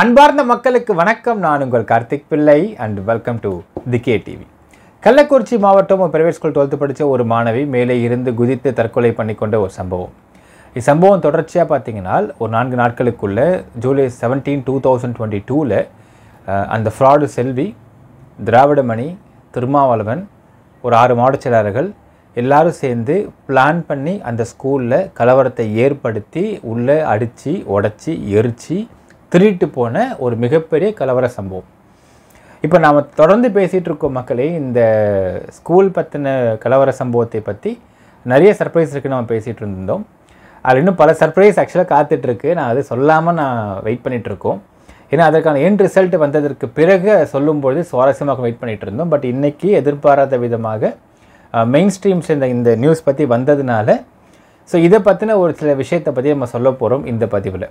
அன்பார்ந்த மக்களுக்கு வணக்கம் நான் உங்கள் Karthik Pillai and welcome to the K TV Kallakurichi மாவட்டம் பிரைவேட் ஸ்கூல் டுவெல்த்து படித்த ஒரு மாணவி மேலே இருந்து குதித்து தற்கொலை பண்ணிக்கொண்ட ஒரு சம்பவம் இச்சம்பவம் தொடர்ச்சியாக பார்த்தீங்கன்னா ஒரு நான்கு நாட்களுக்குள்ளே July seventeen two thousand twenty டூவில் அந்த ஃப்ராடு செல்வி திராவிடமணி திருமாவளவன் ஒரு ஆறு மாவட்ட செயலாளர்கள் எல்லாரும் சேர்ந்து பிளான் பண்ணி அந்த ஸ்கூலில் கலவரத்தை ஏற்படுத்தி உள்ளே அடித்து உடச்சி எரித்து திருட்டு போன ஒரு மிகப்பெரிய கலவர சம்பவம் இப்போ நாம் தொடர்ந்து பேசிகிட்டு இருக்கோம் மக்களே இந்த ஸ்கூல் பற்றின கலவர சம்பவத்தை பற்றி நிறைய சர்ப்ரைஸ் இருக்குது நம்ம பேசிகிட்டு இருந்தோம் அதில் இன்னும் பல சர்ப்ரைஸ் ஆக்சுவலாக காத்துட்ருக்கு நான் அது சொல்லாமல் நான் வெயிட் பண்ணிகிட்ருக்கோம் ஏன்னா அதற்கான என் ரிசல்ட் வந்ததற்கு பிறகு சொல்லும்பொழுது சுவாரஸ்யமாக வெயிட் பண்ணிகிட்டு இருந்தோம் பட் இன்றைக்கி எதிர்பாராத விதமாக மெயின் ஸ்ட்ரீம்ஸ் இந்த இந்த நியூஸ் பற்றி வந்ததுனால ஸோ இதை பற்றின ஒரு சில விஷயத்தை பற்றி நம்ம சொல்ல போகிறோம் இந்த பதிவில்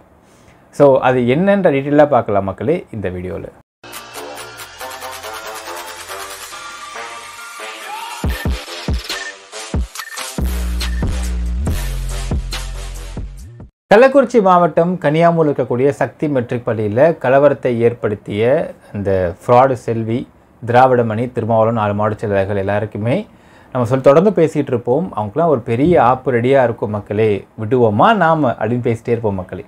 ஸோ அது என்னன்ற டீட்டெயிலாக பார்க்கலாம் மக்களே இந்த வீடியோவில் கள்ளக்குறிச்சி மாவட்டம் கனியாமூர் இருக்கக்கூடிய சக்தி மெட்ரிக் பள்ளியில் கலவரத்தை ஏற்படுத்திய அந்த ஃப்ராடு செல்வி திராவிடமணி திருமாவளம் ஆறு மாவட்ட செயலாளர்கள் எல்லாருக்குமே நம்ம சொல்லி தொடர்ந்து பேசிகிட்டு இருப்போம் அவங்களாம் ஒரு பெரிய ஆப்பு ரெடியாக இருக்கும் மக்களே விடுவோமா நாம் அப்படின்னு பேசிகிட்டே இருப்போம் மக்களே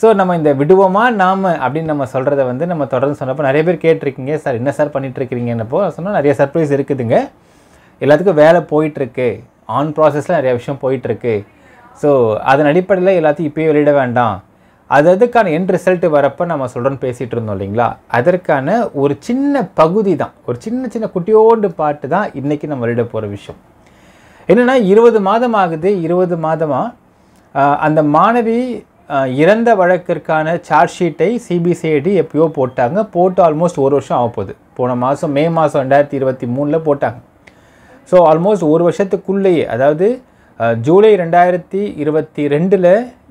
ஸோ நம்ம இந்த விடுவோமா நாம் அப்படின்னு நம்ம சொல்கிறத வந்து நம்ம தொடர்ந்து சொன்னப்போ நிறைய பேர் கேட்டிருக்கீங்க சார் என்ன சார் பண்ணிகிட்ருக்கிறீங்கன்னப்போ சொன்னால் நிறைய சர்ப்ரைஸ் இருக்குதுங்க எல்லாத்துக்கும் வேலை போயிட்டுருக்கு ஆன் ப்ராசஸில் நிறைய விஷயம் போயிட்டுருக்கு ஸோ அதன் அடிப்படையில் எல்லாத்தையும் இப்போயே வெளியிட வேண்டாம் அது அதுக்கான என் ரிசல்ட்டு வரப்போ நம்ம சொல்கிறோன்னு பேசிகிட்டு இருந்தோம் இல்லைங்களா அதற்கான ஒரு சின்ன பகுதி தான் ஒரு சின்ன சின்ன குட்டியோண்டு பாட்டு தான் இன்றைக்கி நம்ம வெளியிட போகிற விஷயம் என்னென்னா இருபது மாதம் ஆகுது இருபது மாதமாக அந்த மாணவி இறந்த வழக்கிற்கான சார்ஜ் ஷீட்டை சிபிசிஐடி எப்பயோ போட்டாங்க போட்டு ஆல்மோஸ்ட் ஒரு வருஷம் ஆகப்போகுது போன மாதம் மே மாதம் ரெண்டாயிரத்தி இருபத்தி மூணில் போட்டாங்க ஸோ ஆல்மோஸ்ட் ஒரு வருஷத்துக்குள்ளேயே அதாவது ஜூலை ரெண்டாயிரத்தி இருபத்தி ரெண்டில்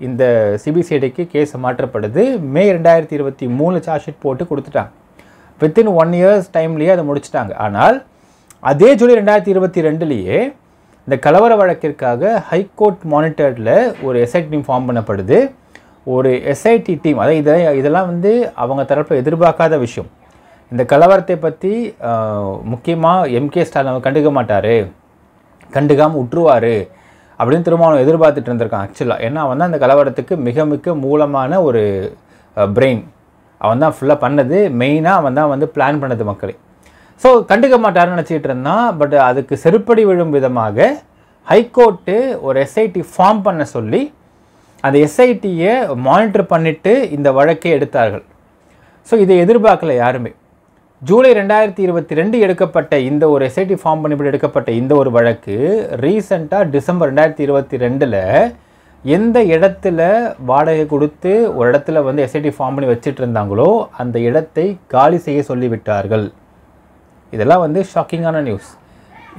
இந்த சிபிசிஐடிக்கு கேஸ் மாற்றப்படுது மே ரெண்டாயிரத்தி இருபத்தி மூணில் சார்ஜ் ஷீட் போட்டு கொடுத்துட்டாங்க வித்தின் ஒன் இயர்ஸ் டைம்லேயே அதை முடிச்சிட்டாங்க ஆனால் அதே ஜூலை ரெண்டாயிரத்தி இருபத்தி ரெண்டுலேயே இந்த கலவர வழக்கிற்காக ஹைகோர்ட் மானிட்டரில் ஒரு எஸ்ஐடி ஃபார்ம் பண்ணப்படுது ஒரு எஸ்ஐடி டீம் அதாவது இதை இதெல்லாம் வந்து அவங்க தரப்பில் எதிர்பார்க்காத விஷயம் இந்த கலவரத்தை பற்றி முக்கியமாக எம்கே ஸ்டாலின் அவர் கண்டுக்க மாட்டார் கண்டுக்காமல் விட்டுருவார் அப்படின்னு திரும்ப அவன் எதிர்பார்த்துட்டு இருந்திருக்கான் ஆக்சுவலாக ஏன்னா அவன் தான் அந்த கலவரத்துக்கு மிக மிக மூலமான ஒரு பிரெயின் அவன் தான் ஃபுல்லாக பண்ணது மெயினாக அவன் தான் வந்து பிளான் பண்ணது மக்களை ஸோ கண்டுக்க மாட்டார்னு நினச்சிக்கிட்டு இருந்தான் பட் அதுக்கு செருப்படி விழும் விதமாக ஹைகோர்ட்டு ஒரு எஸ்ஐடி ஃபார்ம் பண்ண சொல்லி அந்த எஸ்ஐடியை மானிட்டர் பண்ணிவிட்டு இந்த வழக்கை எடுத்தார்கள் ஸோ இதை எதிர்பார்க்கல யாருமே ஜூலை ரெண்டாயிரத்தி இருபத்தி ரெண்டு எடுக்கப்பட்ட இந்த ஒரு எஸ்ஐடி ஃபார்ம் பண்ணிவிட்டு எடுக்கப்பட்ட இந்த ஒரு வழக்கு ரீசண்டாக டிசம்பர் ரெண்டாயிரத்தி இருபத்தி ரெண்டில் எந்த இடத்துல வாடகை கொடுத்து ஒரு இடத்துல வந்து எஸ்ஐடி ஃபார்ம் பண்ணி வச்சுட்டு இருந்தாங்களோ அந்த இடத்தை காலி செய்ய சொல்லிவிட்டார்கள் இதெல்லாம் வந்து ஷாக்கிங்கான நியூஸ்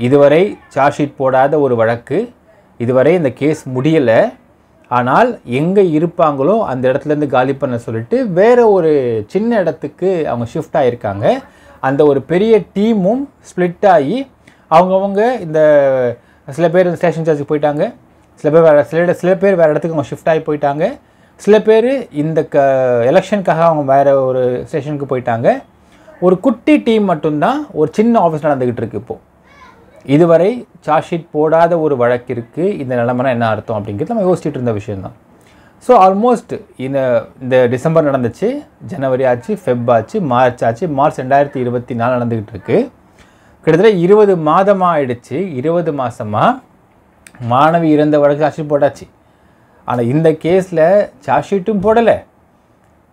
இதுவரை சார்ஜ் ஷீட் போடாத ஒரு வழக்கு இதுவரை இந்த கேஸ் முடியலை ஆனால் எங்கே இருப்பாங்களோ அந்த இடத்துலேருந்து காலி பண்ண சொல்லிட்டு வேறு ஒரு சின்ன இடத்துக்கு அவங்க ஷிஃப்ட் ஆகியிருக்காங்க அந்த ஒரு பெரிய டீமும் ஸ்ப்ளிட் ஆகி அவங்கவுங்க இந்த சில பேர் ஸ்டேஷன் சார்ஜுக்கு போயிட்டாங்க சில பேர் வேறு சில சில பேர் வேறு இடத்துக்கு அவங்க ஷிஃப்ட் ஆகி போயிட்டாங்க சில பேர் இந்த க எலெக்ஷனுக்காக அவங்க வேறு ஒரு ஸ்டேஷனுக்கு போயிட்டாங்க ஒரு குட்டி டீம் மட்டும்தான் ஒரு சின்ன ஆஃபீஸ் நடந்துக்கிட்டு இருக்குது இப்போது இதுவரை சார்ஜ் ஷீட் போடாத ஒரு வழக்கிற்கு இந்த நிலைமைனா என்ன அர்த்தம் அப்படிங்கிறது நம்ம யோசிச்சுட்டு இருந்த விஷயந்தான் ஸோ ஆல்மோஸ்ட் இந்த இந்த டிசம்பர் நடந்துச்சு ஜனவரி ஆச்சு ஃபெப் ஆச்சு மார்ச் ஆச்சு மார்ச் ரெண்டாயிரத்தி இருபத்தி நாலு நடந்துக்கிட்டு இருக்குது கிட்டத்தட்ட இருபது மாதமாக ஆயிடுச்சு இருபது மாதமாக மாணவி இறந்த வழக்கு சார்ஜ் ஷீட் போட்டாச்சு ஆனால் இந்த கேஸில் சார்ஜ் ஷீட்டும் போடலை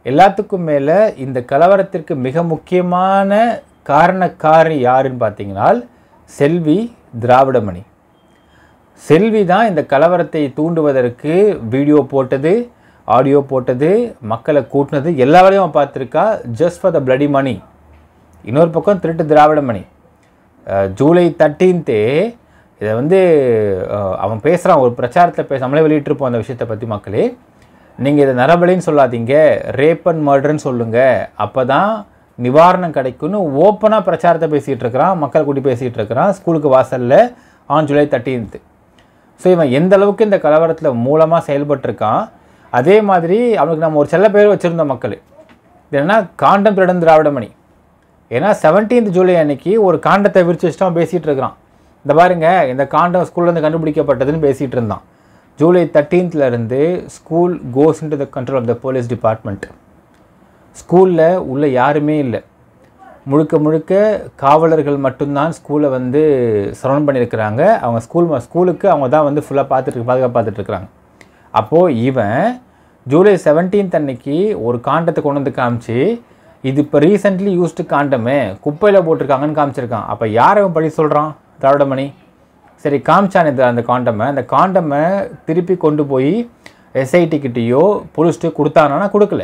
எல்லாத்துக்கும் மேலே இந்த கலவரத்திற்கு மிக முக்கியமான காரணக்காரன் யாருன்னு பார்த்தீங்கன்னா செல்வி திராவிடமணி செல்வி தான் இந்த கலவரத்தை தூண்டுவதற்கு வீடியோ போட்டது ஆடியோ போட்டது மக்களை கூட்டினது எல்லா வேலையும் பார்த்துருக்கா just for the bloody money இன்னொரு பக்கம் திருட்டு திராவிட மணி ஜூலை தேர்ட்டீன்த்தே இதை வந்து அவன் பேசுகிறான் ஒரு பிரச்சாரத்தில் பேச நம்மளே வெளியிட்டிருப்போம் அந்த விஷயத்தை பற்றி மக்களே நீங்கள் இதை நரபலின்னு சொல்லாதீங்க ரேப் அண்ட் மர்டர்ன்னு சொல்லுங்கள் அப்போ தான் நிவாரணம் கிடைக்கும்னு ஓப்பனாக பிரச்சாரத்தை பேசிகிட்டு இருக்கிறான் மக்கள் கூட்டி பேசிகிட்டு இருக்கிறான் ஸ்கூலுக்கு வாசலில் ஆன் ஜூலை தேர்ட்டீன்த்து ஸோ இவன் எந்த அளவுக்கு இந்த கலவரத்தில் மூலமாக செயல்பட்டுருக்கான் அதே மாதிரி அவனுக்கு நம்ம ஒரு சில பேர் வச்சுருந்தோம் மக்கள் என்னென்னா காண்டம் திருடன் திராவிடமணி ஏன்னா செவன்டீன்த் ஜூலை அன்னைக்கு ஒரு காண்டத்தை விரிச்சு வச்சுட்டு அவன் பேசிகிட்டு இருக்கிறான் இந்த பாருங்க இந்த காண்டம் ஸ்கூல்லேருந்து கண்டுபிடிக்கப்பட்டதுன்னு பேசிகிட்டு இருந்தான் ஜூலை தேர்ட்டீன்த்லேருந்து school goes in to the control of the police department ஸ்கூலில் உள்ள யாருமே இல்லை முழுக்க முழுக்க காவலர்கள் மட்டும்தான் ஸ்கூலை வந்து சரௌண்ட் பண்ணியிருக்கிறாங்க அவங்க ஸ்கூல் ஸ்கூலுக்கு அவங்க தான் வந்து ஃபுல்லாக பார்த்துட்டு பாதுகாப்பு பார்த்துட்ருக்குறாங்க அப்போது இவன் ஜூலை செவன்டீன்த் அன்னைக்கு ஒரு காண்டத்தை கொண்டு வந்து காமிச்சு இது இப்போ ரீசெண்ட்லி யூஸ்டு காண்டமே குப்பையில் போட்டிருக்காங்கன்னு காமிச்சிருக்கான் அப்போ யார் அவன் பழி சொல்கிறான் திராவிடமணி சரி காமிச்சான் இந்த அந்த காண்டமை அந்த காண்டமை திருப்பி கொண்டு போய் கிட்டேயோ போலீஸ்ட்டு கொடுத்தானா கொடுக்கல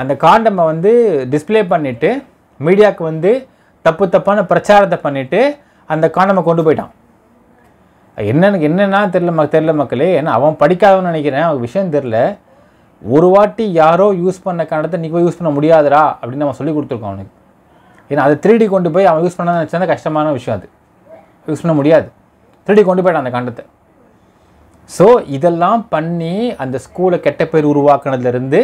அந்த காண்டமை வந்து டிஸ்பிளே பண்ணிவிட்டு மீடியாவுக்கு வந்து தப்பு தப்பான பிரச்சாரத்தை பண்ணிவிட்டு அந்த காண்டமை கொண்டு போயிட்டான் என்னன்னு என்னென்னா தெரில மக் தெரில மக்களே ஏன்னா அவன் படிக்காதவன்னு நினைக்கிறேன் அவன் விஷயம் தெரில ஒரு வாட்டி யாரோ யூஸ் பண்ண காரணத்தை நீ யூஸ் பண்ண முடியாதுடா அப்படின்னு நம்ம சொல்லி கொடுத்துருக்கோம் அவனுக்கு ஏன்னா அதை த்ரீடி கொண்டு போய் அவன் யூஸ் பண்ண நினச்சா கஷ்டமான விஷயம் அது யூஸ் பண்ண முடியாது த்ரீடி கொண்டு போயிட்டான் அந்த காண்டத்தை ஸோ இதெல்லாம் பண்ணி அந்த ஸ்கூலை கெட்ட பேர் உருவாக்குனதுலேருந்து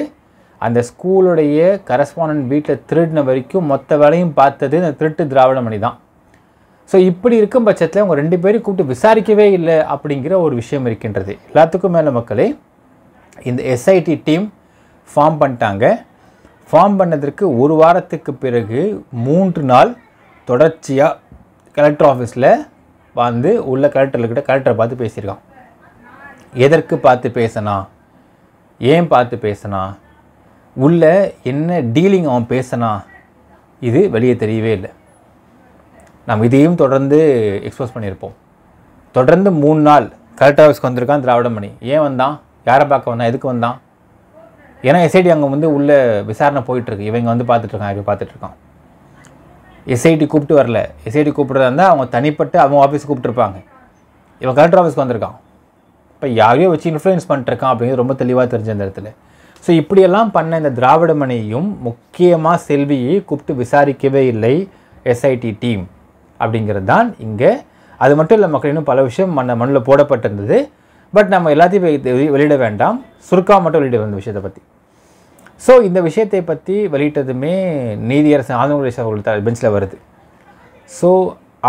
அந்த ஸ்கூலுடைய கரஸ்பாண்டன்ட் வீட்டில் திருடின வரைக்கும் மொத்த வேலையும் பார்த்தது இந்த திருட்டு திராவிடமணி தான் ஸோ இப்படி இருக்கும் பட்சத்தில் அவங்க ரெண்டு பேரும் கூப்பிட்டு விசாரிக்கவே இல்லை அப்படிங்கிற ஒரு விஷயம் இருக்கின்றது எல்லாத்துக்கும் மேலே மக்களே இந்த எஸ்ஐடி டீம் ஃபார்ம் பண்ணிட்டாங்க ஃபார்ம் பண்ணதற்கு ஒரு வாரத்துக்கு பிறகு மூன்று நாள் தொடர்ச்சியாக கலெக்டர் ஆஃபீஸில் வந்து உள்ள கலெக்டர்கிட்ட கலெக்டரை பார்த்து பேசியிருக்கான் எதற்கு பார்த்து பேசினா ஏன் பார்த்து பேசினா உள்ளே என்ன டீலிங் அவன் பேசினா இது வெளியே தெரியவே இல்லை நாம் இதையும் தொடர்ந்து எக்ஸ்போஸ் பண்ணியிருப்போம் தொடர்ந்து மூணு நாள் கலெக்டர் ஆஃபீஸ்க்கு வந்திருக்கான் திராவிடமணி ஏன் வந்தான் யாரை பார்க்க வந்தான் எதுக்கு வந்தான் ஏன்னா எஸ்ஐடி அங்கே வந்து உள்ளே விசாரணை போயிட்டுருக்கு இவங்க வந்து பார்த்துட்ருக்கான் இப்படி பார்த்துட்ருக்கான் எஸ்ஐடி கூப்பிட்டு வரல எஸ்ஐடி கூப்பிட்றதா இருந்தால் அவங்க தனிப்பட்டு அவங்க ஆஃபீஸ் கூப்பிட்டுருப்பாங்க இவன் கலெக்டர் ஆஃபீஸ்க்கு வந்திருக்கான் இப்போ யாரையோ வச்சு இன்ஃப்ளூயன்ஸ் பண்ணிட்டுருக்கான் அப்படிங்கிறது ரொம்ப தெளிவாக தெரிஞ்ச அந்த இடத்துல ஸோ இப்படியெல்லாம் பண்ண இந்த திராவிட மணியையும் முக்கியமாக செல்வியை கூப்பிட்டு விசாரிக்கவே இல்லை எஸ்ஐடி டீம் அப்படிங்கிறது தான் இங்கே அது மட்டும் இல்லை மக்கள் இன்னும் பல விஷயம் மண்ண மண்ணில் போடப்பட்டிருந்தது பட் நம்ம எல்லாத்தையும் வெளியிட வேண்டாம் சுருக்காக மட்டும் வெளியிட வேண்டிய விஷயத்தை பற்றி ஸோ இந்த விஷயத்தை பற்றி வெளியிட்டதுமே நீதியரசு ஆனந்தகுலேஷ் அவர்கள் பெஞ்சில் வருது ஸோ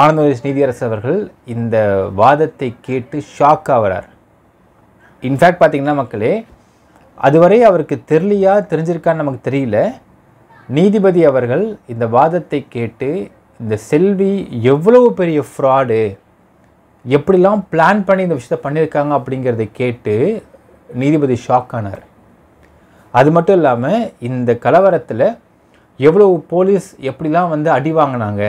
ஆனந்தகுலேஷ் நீதியரசு அவர்கள் இந்த வாதத்தை கேட்டு ஷாக் ஆகிறார் இன்ஃபேக்ட் பார்த்திங்கன்னா மக்களே அதுவரை அவருக்கு தெரியலையா தெரிஞ்சிருக்கான்னு நமக்கு தெரியல நீதிபதி அவர்கள் இந்த வாதத்தை கேட்டு இந்த செல்வி எவ்வளவு பெரிய ஃப்ராடு எப்படிலாம் பிளான் பண்ணி இந்த விஷயத்த பண்ணியிருக்காங்க அப்படிங்கிறத கேட்டு நீதிபதி ஷாக் ஆனார் அது மட்டும் இல்லாமல் இந்த கலவரத்தில் எவ்வளோ போலீஸ் எப்படிலாம் வந்து அடி வாங்கினாங்க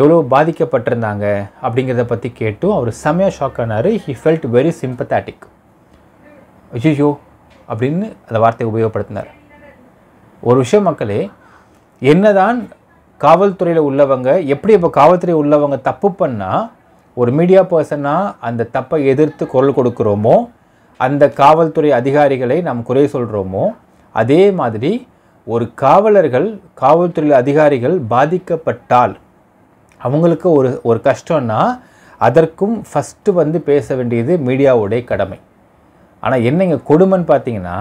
எவ்வளோ பாதிக்கப்பட்டிருந்தாங்க அப்படிங்கிறத பற்றி கேட்டும் அவர் செம்மையாக ஷாக் ஆனார் ஹி ஃபெல்ட் வெரி சிம்பத்தேட்டிக் ஐயோ அப்படின்னு அந்த வார்த்தையை உபயோகப்படுத்தினார் ஒரு விஷயம் மக்களே என்னதான் காவல்துறையில் உள்ளவங்க எப்படி இப்போ காவல்துறை உள்ளவங்க தப்பு பண்ணால் ஒரு மீடியா பர்சனாக அந்த தப்பை எதிர்த்து குரல் கொடுக்குறோமோ அந்த காவல்துறை அதிகாரிகளை நாம் குறை சொல்கிறோமோ அதே மாதிரி ஒரு காவலர்கள் காவல்துறையில் அதிகாரிகள் பாதிக்கப்பட்டால் அவங்களுக்கு ஒரு ஒரு கஷ்டம்னா அதற்கும் ஃபஸ்ட்டு வந்து பேச வேண்டியது மீடியாவுடைய கடமை ஆனால் என்னங்க கொடுமைன்னு பார்த்தீங்கன்னா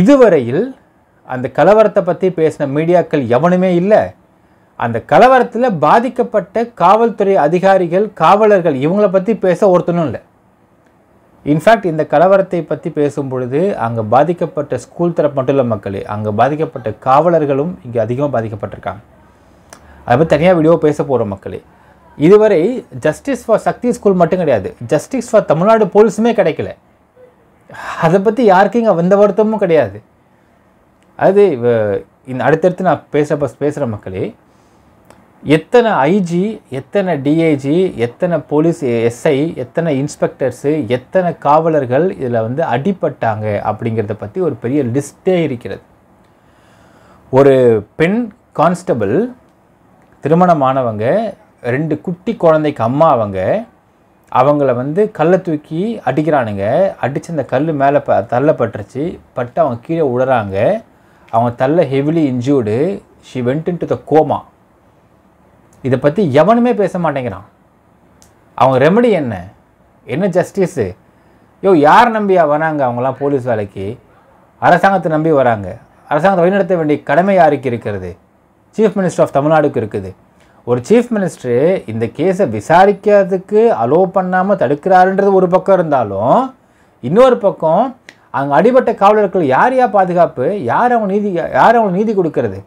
இதுவரையில் அந்த கலவரத்தை பற்றி பேசின மீடியாக்கள் எவனுமே இல்லை அந்த கலவரத்தில் பாதிக்கப்பட்ட காவல்துறை அதிகாரிகள் காவலர்கள் இவங்கள பற்றி பேச ஒருத்தனும் இல்லை இன்ஃபேக்ட் இந்த கலவரத்தை பற்றி பேசும் பொழுது அங்கே பாதிக்கப்பட்ட ஸ்கூல் தரப்பு மட்டும் இல்லை மக்களே அங்கே பாதிக்கப்பட்ட காவலர்களும் இங்கே அதிகமாக பாதிக்கப்பட்டிருக்காங்க அதை பற்றி தனியாக வீடியோ பேச போகிற மக்களே இதுவரை ஜஸ்டிஸ் ஃபார் சக்தி ஸ்கூல் மட்டும் கிடையாது ஜஸ்டிஸ் ஃபார் தமிழ்நாடு போலீஸுமே கிடைக்கல அதை பற்றி யாருக்கும் இங்கே வந்த வருத்தமும் கிடையாது அது இந்த அடுத்தடுத்து நான் பேச பேசுகிற மக்களே எத்தனை ஐஜி எத்தனை டிஐஜி எத்தனை போலீஸ் எஸ்ஐ எத்தனை இன்ஸ்பெக்டர்ஸு எத்தனை காவலர்கள் இதில் வந்து அடிப்பட்டாங்க அப்படிங்கிறத பற்றி ஒரு பெரிய லிஸ்ட்டே இருக்கிறது ஒரு பெண் கான்ஸ்டபிள் திருமணமானவங்க ரெண்டு குட்டி குழந்தைக்கு அம்மா அவங்க அவங்கள வந்து கல்லை தூக்கி அடிக்கிறானுங்க அடித்து அந்த கல் மேலே ப தள்ளப்பட்டுருச்சு பட்டு அவங்க கீழே விடுறாங்க அவங்க தள்ள heavily injured she went to the coma இதை பற்றி எவனுமே பேச மாட்டேங்கிறான் அவங்க ரெமடி என்ன என்ன ஜஸ்டிஸு யோ யார் நம்பி வராங்க அவங்களாம் போலீஸ் வேலைக்கு அரசாங்கத்தை நம்பி வராங்க அரசாங்கத்தை வழிநடத்த வேண்டிய கடமை யாருக்கு இருக்கிறது சீஃப் மினிஸ்டர் ஆஃப் தமிழ்நாடுக்கு இருக்குது ஒரு சீஃப் மினிஸ்டரு இந்த கேஸை விசாரிக்கிறதுக்கு அலோவ் பண்ணாமல் தடுக்கிறாருன்றது ஒரு பக்கம் இருந்தாலும் இன்னொரு பக்கம் அங்கே அடிபட்ட காவலர்கள் யார் யார் பாதுகாப்பு யார் அவங்க நீதி யார் அவங்க நீதி கொடுக்கறது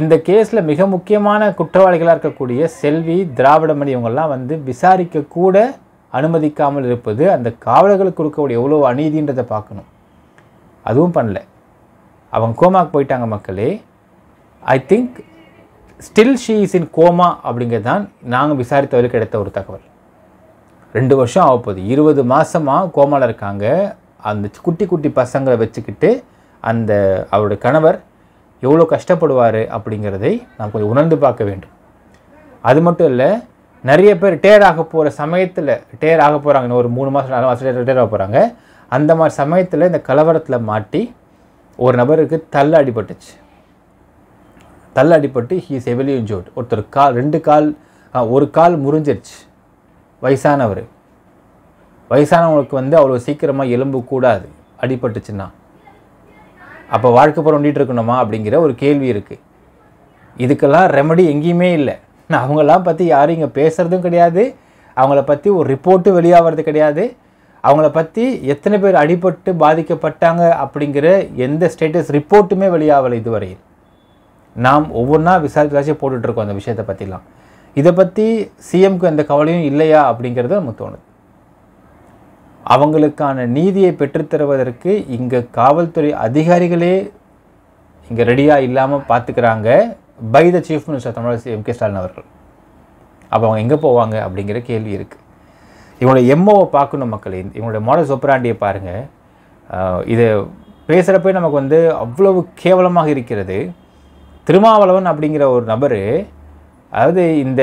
இந்த கேஸில் மிக முக்கியமான குற்றவாளிகளாக இருக்கக்கூடிய செல்வி திராவிடமணி இவங்கெல்லாம் வந்து விசாரிக்க கூட அனுமதிக்காமல் இருப்பது அந்த காவலர்களுக்கு கொடுக்கக்கூடிய எவ்வளோ அநீதின்றதை பார்க்கணும் அதுவும் பண்ணல அவங்க கோமாக்கு போயிட்டாங்க மக்களே I think still she is in coma அப்படிங்கிறது தான் நாங்கள் விசாரித்தவர்கள் கிடைத்த ஒரு தகவல் ரெண்டு வருஷம் ஆக போகுது இருபது மாதமாக கோமாவில் இருக்காங்க அந்த குட்டி குட்டி பசங்களை வச்சுக்கிட்டு அந்த அவருடைய கணவர் எவ்வளோ கஷ்டப்படுவார் அப்படிங்கிறதை நாம் கொஞ்சம் உணர்ந்து பார்க்க வேண்டும் அது மட்டும் இல்லை நிறைய பேர் டேர் ஆக போகிற சமயத்தில் டேர் ஆக போகிறாங்க ஒரு மூணு மாதம் நாலு மாதம் டேர் ஆக போகிறாங்க அந்த மாதிரி சமயத்தில் இந்த கலவரத்தில் மாட்டி ஒரு நபருக்கு தள்ள அடிபட்டுச்சு தள்ள அடிப்பட்டு ஹீ எவலி இன்ஜோர்ட் ஒருத்தர் கால் ரெண்டு கால் ஒரு கால் முறிஞ்சிருச்சு வயசானவர் வயசானவங்களுக்கு வந்து அவ்வளோ சீக்கிரமாக எலும்பு கூடாது அடிபட்டுச்சுன்னா அப்போ வாழ்க்கை புறம் இருக்கணுமா அப்படிங்கிற ஒரு கேள்வி இருக்குது இதுக்கெல்லாம் ரெமடி எங்கேயுமே இல்லை நான் அவங்களாம் பற்றி யாரும் இங்கே பேசுகிறதும் கிடையாது அவங்கள பற்றி ஒரு ரிப்போர்ட்டு வெளியாகிறது கிடையாது அவங்கள பற்றி எத்தனை பேர் அடிபட்டு பாதிக்கப்பட்டாங்க அப்படிங்கிற எந்த ஸ்டேட்டஸ் ரிப்போர்ட்டுமே வெளியாகலை இதுவரையில் நாம் ஒவ்வொன்றா விசாரித்தாச்சும் போட்டுட்ருக்கோம் அந்த விஷயத்தை பற்றிலாம் இதை பற்றி சிஎம்க்கு எந்த கவலையும் இல்லையா அப்படிங்கிறது நமக்கு தோணுது அவங்களுக்கான நீதியை பெற்றுத்தருவதற்கு இங்கே காவல்துறை அதிகாரிகளே இங்கே ரெடியாக இல்லாமல் பார்த்துக்கிறாங்க பை த சீஃப் மினிஸ்டர் தமிழக எம் கே ஸ்டாலின் அவர்கள் அப்போ அவங்க எங்கே போவாங்க அப்படிங்கிற கேள்வி இருக்குது இவங்களோட எம்ஓவை பார்க்கணும் மக்கள் இவங்களோட மாடல் சொப்ராண்டியை பாருங்கள் இதை பேசுகிறப்பே நமக்கு வந்து அவ்வளவு கேவலமாக இருக்கிறது திருமாவளவன் அப்படிங்கிற ஒரு நபர் அதாவது இந்த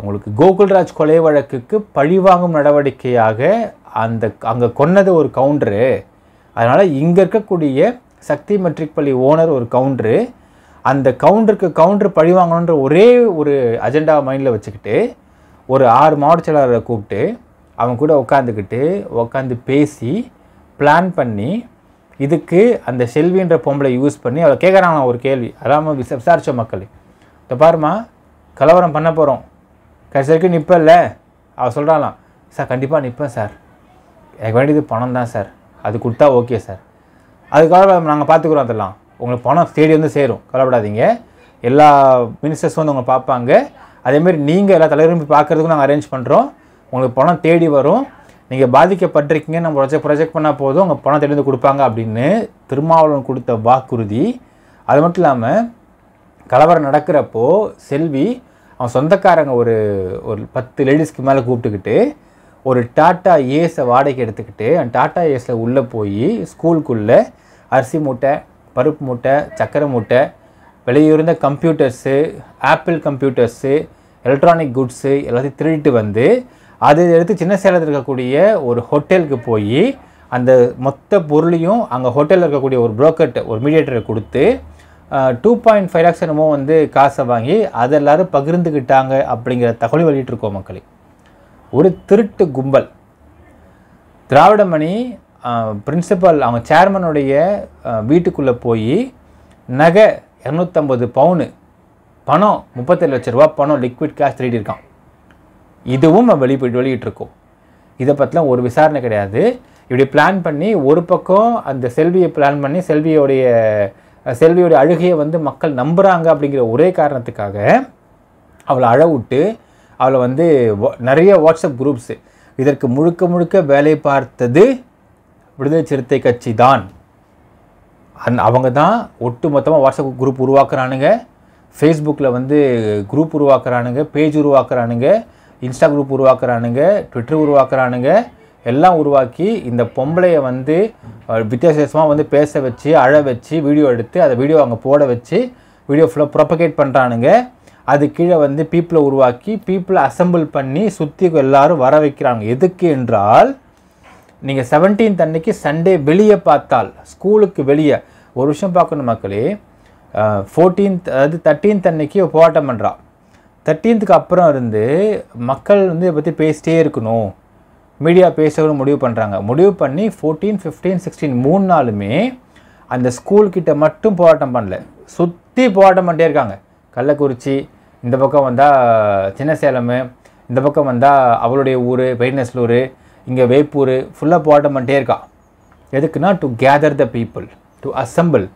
உங்களுக்கு கோகுல்ராஜ் கொலை வழக்குக்கு பழிவாங்கும் நடவடிக்கையாக அந்த அங்கே கொன்னது ஒரு கவுண்டரு அதனால் இங்கே இருக்கக்கூடிய சக்தி மெட்ரிக் பள்ளி ஓனர் ஒரு கவுண்டரு அந்த கவுண்டருக்கு கவுண்டர் பழி வாங்கணுன்ற ஒரே ஒரு அஜெண்டா மைண்டில் வச்சுக்கிட்டு ஒரு ஆறு மாவட்ட செயலாளரை கூப்பிட்டு அவங்க கூட உட்காந்துக்கிட்டு உட்காந்து பேசி பிளான் பண்ணி இதுக்கு அந்த செல்வின்ற பொம்பளை யூஸ் பண்ணி அவளை கேட்குறாங்க ஒரு கேள்வி அதாவது விசாரித்த மக்கள் இந்த பாருமா கலவரம் பண்ண போகிறோம் கடைசி வரைக்கும் நிற்பல அவள் சொல்கிறாளாம் சார் கண்டிப்பாக நிற்பேன் சார் எனக்கு வேண்டியது பணம் தான் சார் அது கொடுத்தா ஓகே சார் அதுக்காக நாங்கள் பார்த்துக்குறோம் அதெல்லாம் உங்களுக்கு பணம் தேடி வந்து சேரும் கலவிடாதீங்க எல்லா மினிஸ்டர்ஸும் வந்து உங்களை பார்ப்பாங்க அதேமாரி நீங்கள் எல்லா தலைவரும் பார்க்குறதுக்கும் நாங்கள் அரேஞ்ச் பண்ணுறோம் உங்களுக்கு பணம் தேடி வரும் நீங்கள் பாதிக்கப்பட்டிருக்கீங்க நம்ம ப்ரொஜெக்ட் ப்ரொஜெக்ட் பண்ணால் போதும் உங்கள் பணம் தெரிந்து கொடுப்பாங்க அப்படின்னு திருமாவளவன் கொடுத்த வாக்குறுதி அது மட்டும் இல்லாமல் கலவரம் நடக்கிறப்போ செல்வி அவன் சொந்தக்காரங்க ஒரு ஒரு பத்து லேடிஸ்க்கு மேலே கூப்பிட்டுக்கிட்டு ஒரு டாட்டா ஏஸை வாடகை எடுத்துக்கிட்டு அந்த டாட்டா ஏஸில் உள்ளே போய் ஸ்கூலுக்குள்ளே அரிசி மூட்டை பருப்பு மூட்டை சக்கரை மூட்டை வெளியூர்ந்த computers Apple computers electronic goods எல்லாத்தையும் திருடிட்டு வந்து அதை எடுத்து சின்ன சேலத்தில் இருக்கக்கூடிய ஒரு ஹோட்டலுக்கு போய் அந்த மொத்த பொருளையும் அங்கே ஹோட்டலில் இருக்கக்கூடிய ஒரு புரோக்கர்ட்ட ஒரு மீடியேட்டரை கொடுத்து டூ பாயிண்ட் ஃபைவ் லேக்ஸ் என்னமோ வந்து காசை வாங்கி அதை எல்லோரும் பகிர்ந்துக்கிட்டாங்க அப்படிங்கிற தகவல் வெளியிட்டிருக்கோம் மக்களே ஒரு திருட்டு கும்பல் திராவிடமணி பிரின்சிபல் அவங்க சேர்மனுடைய வீட்டுக்குள்ளே போய் நகை இரநூத்தம்பது பவுனு பணம் முப்பத்தேழு லட்ச ரூபா பணம் லிக்விட் கேஷ் திருடி இருக்கான் இதுவும் வெளி வெளியிட்டிருக்கோம் இதை பற்றிலாம் ஒரு விசாரணை கிடையாது இப்படி பிளான் பண்ணி ஒரு பக்கம் அந்த செல்வியை பிளான் பண்ணி செல்வியோடைய செல்வியோடைய அழுகையை வந்து மக்கள் நம்புகிறாங்க அப்படிங்கிற ஒரே காரணத்துக்காக அவளை அழவிட்டு அவளை வந்து நிறைய வாட்ஸ்அப் குரூப்ஸு இதற்கு முழுக்க முழுக்க வேலை பார்த்தது விடுதலை சிறுத்தை கட்சி தான் அந் அவங்க தான் ஒட்டு மொத்தமாக வாட்ஸ்அப் குரூப் உருவாக்குறானுங்க ஃபேஸ்புக்கில் வந்து குரூப் உருவாக்குறானுங்க பேஜ் உருவாக்குறானுங்க இன்ஸ்டா குரூப் உருவாக்குறானுங்க ட்விட்டர் உருவாக்குறானுங்க எல்லாம் உருவாக்கி இந்த பொம்பளையை வந்து வித்தியாசமாக வந்து பேச வச்சு அழ வச்சு வீடியோ எடுத்து அதை வீடியோ அங்கே போட வச்சு வீடியோ ஃபுல்லாக ப்ரொபகேட் பண்ணுறானுங்க அது கீழே வந்து பீப்புளை உருவாக்கி பீப்புளை அசம்பிள் பண்ணி சுற்றி எல்லோரும் வர வைக்கிறாங்க எதுக்கு என்றால் நீங்கள் செவன்டீன்த் அன்னைக்கு சண்டே வெளியே பார்த்தால் ஸ்கூலுக்கு வெளியே ஒரு விஷயம் பார்க்கணும் மக்களே ஃபோர்டீன்த் அதாவது தேர்ட்டீன்த் அன்னைக்கு போராட்டம் பண்ணுறான் தேர்ட்டீன்த்துக்கு அப்புறம் இருந்து மக்கள் வந்து இதை பற்றி பேசிட்டே இருக்கணும் மீடியா பேசணும்னு முடிவு பண்ணுறாங்க முடிவு பண்ணி ஃபோர்டீன் ஃபிஃப்டீன் சிக்ஸ்டீன் மூணு நாளுமே அந்த ஸ்கூல்கிட்ட மட்டும் போராட்டம் பண்ணல சுற்றி போராட்டம் பண்ணிட்டே இருக்காங்க கள்ளக்குறிச்சி இந்த பக்கம் வந்தால் சின்ன சேலம் இந்த பக்கம் வந்தால் அவளுடைய ஊர் பெயினஸ்லூர் இங்கே வேப்பூர் ஃபுல்லாக போராட்டம் பண்ணிட்டே இருக்கா எதுக்குன்னா to gather the people to assemble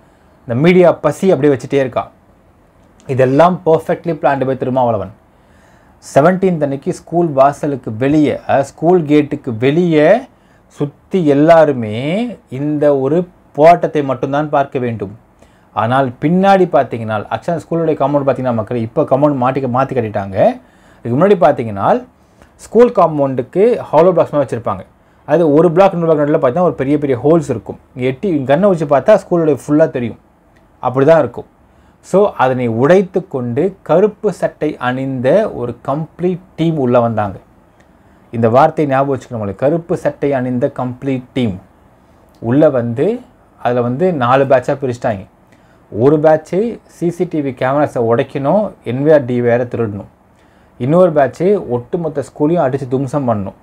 இந்த மீடியா பசி அப்படியே வச்சுட்டே இருக்கான் இதெல்லாம் perfectly plan by Thirumavalavan seventeenth அன்னைக்கு ஸ்கூல் வாசலுக்கு வெளியே ஸ்கூல் கேட்டுக்கு வெளியே சுற்றி எல்லாருமே இந்த ஒரு போராட்டத்தை மட்டும்தான் பார்க்க வேண்டும் ஆனால் பின்னாடி பார்த்தீங்கன்னா அக்ஷா ஸ்கூலுடைய காம்பவுண்ட் பார்த்தீங்கன்னா மக்கள் இப்போ கமௌண்ட் மாட்டி மாற்றி கட்டிட்டாங்க இதுக்கு முன்னாடி பார்த்தீங்கன்னா ஸ்கூல் காம்பவுண்டுக்கு ஹாலோ பிளாக்ஸ் மாதிரி வச்சுருப்பாங்க அது ஒரு பிளாக் ரெண்டு பிளாக் நடுவில் பார்த்தீங்கன்னா ஒரு பெரிய பெரிய ஹோல்ஸ் இருக்கும் எட்டி கண்ணை வச்சு பார்த்தா ஸ்கூலுடைய ஃபுல்லாக தெரியும் அப்படி தான் இருக்கும் ஸோ அதனை உடைத்து கொண்டு கருப்பு சட்டை அணிந்த ஒரு கம்ப்ளீட் டீம் உள்ளே வந்தாங்க இந்த வார்த்தை ஞாபகம் வச்சுக்கணும் கருப்பு சட்டை அணிந்த கம்ப்ளீட் டீம் உள்ளே வந்து அதில் வந்து நாலு பேட்சாக பிரிச்சிட்டாங்க ஒரு பேட்சு சிசிடிவி கேமராஸை உடைக்கணும் என்விஆர் டி வேறு திருடணும் இன்னொரு பேட்ச்சு ஒட்டுமொத்த ஸ்கூலையும் அடித்து தும்சம் பண்ணணும்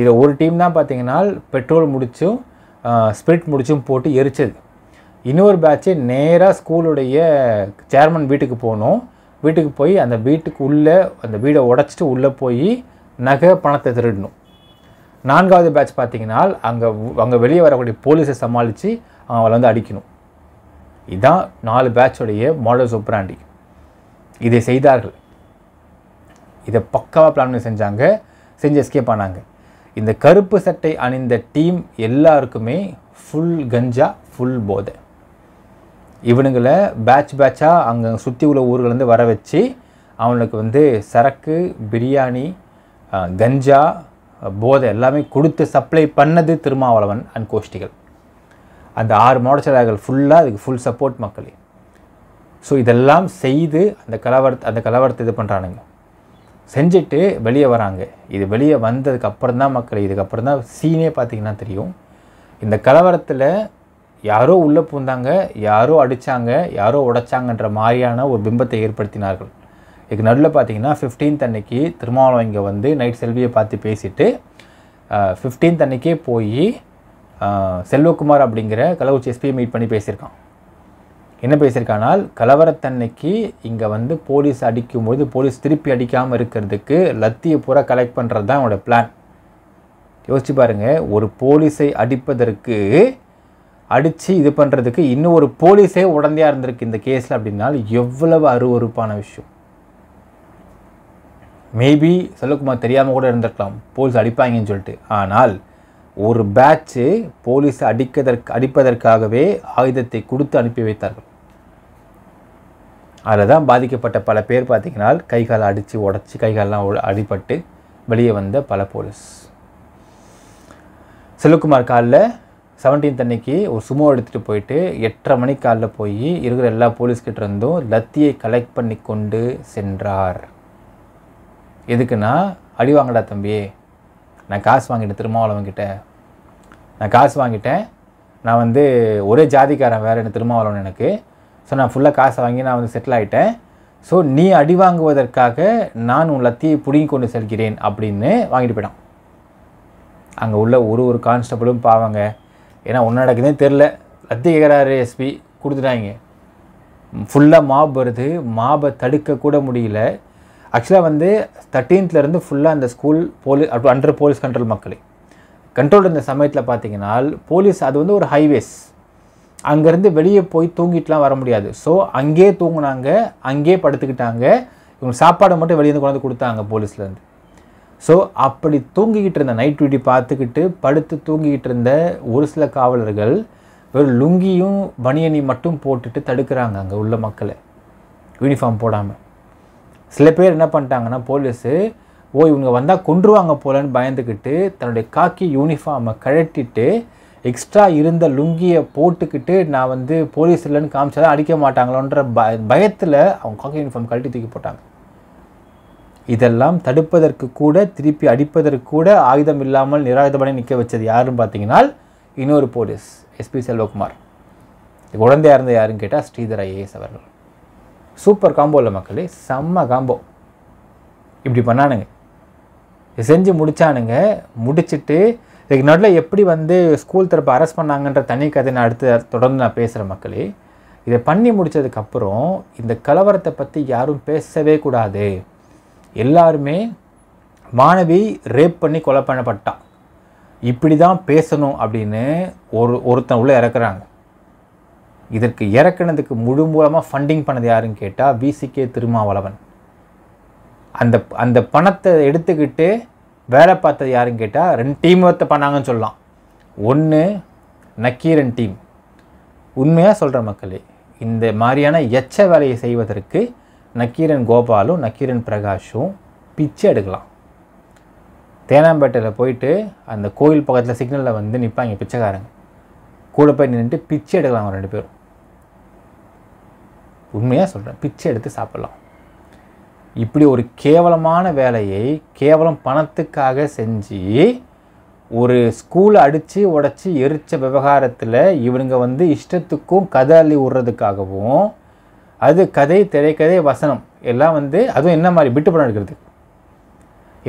இதை ஒரு டீம் தான் பார்த்தீங்கன்னா பெட்ரோல் முடிச்சும் ஸ்பிரிட் முடிச்சும் போட்டு எரிச்சது இன்னொரு பேட்ச்சு நேராக ஸ்கூலுடைய சேர்மன் வீட்டுக்கு போகணும் வீட்டுக்கு போய் அந்த வீட்டுக்கு உள்ளே அந்த வீடை உடச்சிட்டு உள்ளே போய் நகை பணத்தை திருடணும் நான்காவது பேட்ச் பார்த்திங்கன்னா அங்கே அங்கே வெளியே வரக்கூடிய போலீஸை சமாளித்து அவளை வந்து அடிக்கணும் இதுதான் நாலு பேட்சோடைய மாடல் சூப்பராண்டி இதை செய்தார்கள் இதை பக்காவாக பிளான் பண்ணி செஞ்சாங்க செஞ்சு எஸ்கேப் ஆனாங்க இந்த கருப்பு சட்டை அணிந்த டீம் எல்லாருக்குமே ஃபுல் கஞ்சா ஃபுல் போதை இவனுங்களை பேட்ச் பேட்சாக அங்கே சுற்றி உள்ள ஊர்களேருந்து வர வச்சு அவனுக்கு வந்து சரக்கு பிரியாணி கஞ்சா போதை எல்லாமே கொடுத்து சப்ளை பண்ணது திருமாவளவன் அண்ட் கோஷ்டிகள் அந்த ஆறு மாவட்ட ஃபுல்லாக அதுக்கு ஃபுல் சப்போர்ட் மக்களே ஸோ இதெல்லாம் செய்து அந்த கலவர அந்த கலவரத்தை இது பண்ணுறானுங்க செஞ்சுட்டு வெளியே வராங்க இது வெளியே வந்ததுக்கு அப்புறம் தான் மக்கள் இதுக்கப்புறம் தான் சீனே பார்த்திங்கன்னா தெரியும் இந்த கலவரத்தில் யாரோ உள்ளே பூந்தாங்க யாரோ அடித்தாங்க யாரோ உடைச்சாங்கன்ற மாதிரியான ஒரு பிம்பத்தை ஏற்படுத்தினார்கள் இதுக்கு நடுவில் பார்த்தீங்கன்னா ஃபிஃப்டீன்த் அன்னைக்கு திருமாவளம் இங்கே வந்து நைட் செல்வியை பார்த்து பேசிவிட்டு ஃபிஃப்டீன்த் அன்னைக்கே போய் செல்வகுமார் அப்படிங்கிற கள்ளக்குறிச்சி எஸ்பியை மீட் பண்ணி பேசியிருக்கான் என்ன பேசியிருக்கானால் கலவரத்தன்னைக்கு இங்கே வந்து போலீஸ் அடிக்கும்பொழுது போலீஸ் திருப்பி அடிக்காமல் இருக்கிறதுக்கு லத்தியை பூரா கலெக்ட் பண்ணுறது தான் அவனோட பிளான் யோசிச்சு பாருங்கள் ஒரு போலீஸை அடிப்பதற்கு அடித்து இது பண்ணுறதுக்கு இன்னும் ஒரு போலீஸே உடந்தையாக இருந்திருக்கு இந்த கேஸில் அப்படின்னாலும் எவ்வளவு அருவறுப்பான விஷயம் மேபி செல்லக்குமார் தெரியாமல் கூட இருந்திருக்கலாம் போலீஸ் அடிப்பாங்கன்னு சொல்லிட்டு ஆனால் ஒரு பேட்சு போலீஸ் அடிக்கதற்கு அடிப்பதற்காகவே ஆயுதத்தை கொடுத்து அனுப்பி வைத்தார்கள் அதில் தான் பாதிக்கப்பட்ட பல பேர் பார்த்திங்கன்னா கைகால் அடித்து உடச்சி கைகாலெலாம் அடிபட்டு வெளியே வந்த பல போலீஸ் செல்லுக்குமார் காலில் செவன்டீன்த் அன்னைக்கு ஒரு சுமோ எடுத்துகிட்டு போயிட்டு எட்டரை மணிக்கு காலில் போய் இருக்கிற எல்லா போலீஸ்கிட்ட இருந்தும் லத்தியை கலெக்ட் பண்ணி கொண்டு சென்றார் எதுக்குன்னா அடி வாங்கடா தம்பி நான் காசு வாங்கிட்டேன் திருமாவளவன்கிட்ட நான் காசு வாங்கிட்டேன் நான் வந்து ஒரே ஜாதிக்காரன் வேறு என்ன திருமாவளவன் எனக்கு ஸோ நான் ஃபுல்லாக காசை வாங்கி நான் வந்து செட்டில் ஆகிட்டேன் ஸோ நீ அடி வாங்குவதற்காக நான் உன் லத்தியை பிடுங்கி கொண்டு செல்கிறேன் அப்படின்னு வாங்கிட்டு போயிட்டான் அங்கே உள்ள ஒரு ஒரு கான்ஸ்டபிளும் பாவாங்க ஏன்னா ஒன்று நடக்குதுன்னு தெரில ரத்தி எஸ்பி கொடுத்துட்டாங்க ஃபுல்லாக மாப் வருது மாபை தடுக்க கூட முடியல ஆக்சுவலாக வந்து தேர்ட்டீன்த்லேருந்து ஃபுல்லாக அந்த school police under police control மக்கள் கண்ட்ரோல் இருந்த சமயத்தில் பார்த்தீங்கன்னா போலீஸ் அது வந்து ஒரு ஹைவேஸ் அங்கேருந்து வெளியே போய் தூங்கிட்டுலாம் வர முடியாது ஸோ அங்கேயே தூங்கினாங்க அங்கேயே படுத்துக்கிட்டாங்க இவங்க சாப்பாடை மட்டும் வெளியே கொண்டாந்து கொடுத்தாங்க போலீஸ்லேருந்து ஸோ அப்படி தூங்கிக்கிட்டு இருந்த நைட் டியூட்டி பார்த்துக்கிட்டு படுத்து தூங்கிக்கிட்டு இருந்த ஒரு சில காவலர்கள் வெறும் லுங்கியும் பனியணி மட்டும் போட்டுட்டு தடுக்கிறாங்க அங்கே உள்ள மக்களை யூனிஃபார்ம் போடாமல் சில பேர் என்ன பண்ணிட்டாங்கன்னா போலீஸு ஓ இவங்க வந்தால் கொன்றுவாங்க போலன்னு பயந்துக்கிட்டு தன்னுடைய காக்கி யூனிஃபார்மை கழட்டிட்டு எக்ஸ்ட்ரா இருந்த லுங்கியை போட்டுக்கிட்டு நான் வந்து போலீஸ் இல்லைன்னு காமிச்சாதான் அடிக்க மாட்டாங்களோன்ற ப பயத்தில் அவங்க காக்கி யூனிஃபார்ம் கழட்டி தூக்கி போட்டாங்க இதெல்லாம் தடுப்பதற்கு கூட திருப்பி அடிப்பதற்கு கூட ஆயுதம் இல்லாமல் நிராயுதபடி நிற்க வச்சது யாருன்னு பார்த்தீங்கன்னா இன்னொரு போலீஸ் எஸ்பி செல்வகுமார் குழந்தையாக இருந்த யாருன்னு கேட்டால் ஸ்ரீதர் ஐஏஎஸ் அவர்கள் சூப்பர் காம்போ இல்லை மக்களே செம்ம காம்போ இப்படி பண்ணானுங்க செஞ்சு முடித்தானுங்க முடிச்சுட்டு இதுக்கு நடுவில் எப்படி வந்து ஸ்கூல் தரப்பு அரெஸ்ட் பண்ணாங்கன்ற தனி கதை நான் அடுத்து தொடர்ந்து நான் பேசுகிற மக்களே இதை பண்ணி முடித்ததுக்கப்புறம் இந்த கலவரத்தை பற்றி யாரும் பேசவே கூடாது எல்லாருமே மாணவி ரேப் பண்ணி கொலை பண்ணப்பட்டான் இப்படி தான் பேசணும் அப்படின்னு ஒரு ஒருத்தன் உள்ளே இறக்குறாங்க இதற்கு இறக்குனதுக்கு முழு மூலமாக ஃபண்டிங் பண்ணது யாருன்னு கேட்டால் விசிகே திருமாவளவன் அந்த அந்த பணத்தை எடுத்துக்கிட்டு வேலை பார்த்தது யாருன்னு கேட்டால் ரெண்டு டீம் ஒருத்த பண்ணாங்கன்னு சொல்லலாம் ஒன்று நக்கீரன் டீம் உண்மையாக சொல்கிற மக்களே இந்த மாதிரியான எச்ச வேலையை செய்வதற்கு நக்கீரன் கோபாலும் நக்கீரன் பிரகாஷும் பிச்சை எடுக்கலாம் தேனாம்பேட்டையில் போயிட்டு அந்த கோயில் பக்கத்தில் சிக்னலில் வந்து நிற்பாங்க பிச்சைக்காரங்க கூட போய் நின்றுட்டு பிச்சை எடுக்கலாம் அவங்க ரெண்டு பேரும் உண்மையாக சொல்கிறேன் பிச்சை எடுத்து சாப்பிட்லாம் இப்படி ஒரு கேவலமான வேலையை கேவலம் பணத்துக்காக செஞ்சு ஒரு ஸ்கூலை அடித்து உடச்சி எரித்த விவகாரத்தில் இவனுங்க வந்து இஷ்டத்துக்கும் கதை அள்ளி விடுறதுக்காகவும் அது கதை திரைக்கதை வசனம் எல்லாம் வந்து அதுவும் என்ன மாதிரி பிட்டு படம் எடுக்கிறது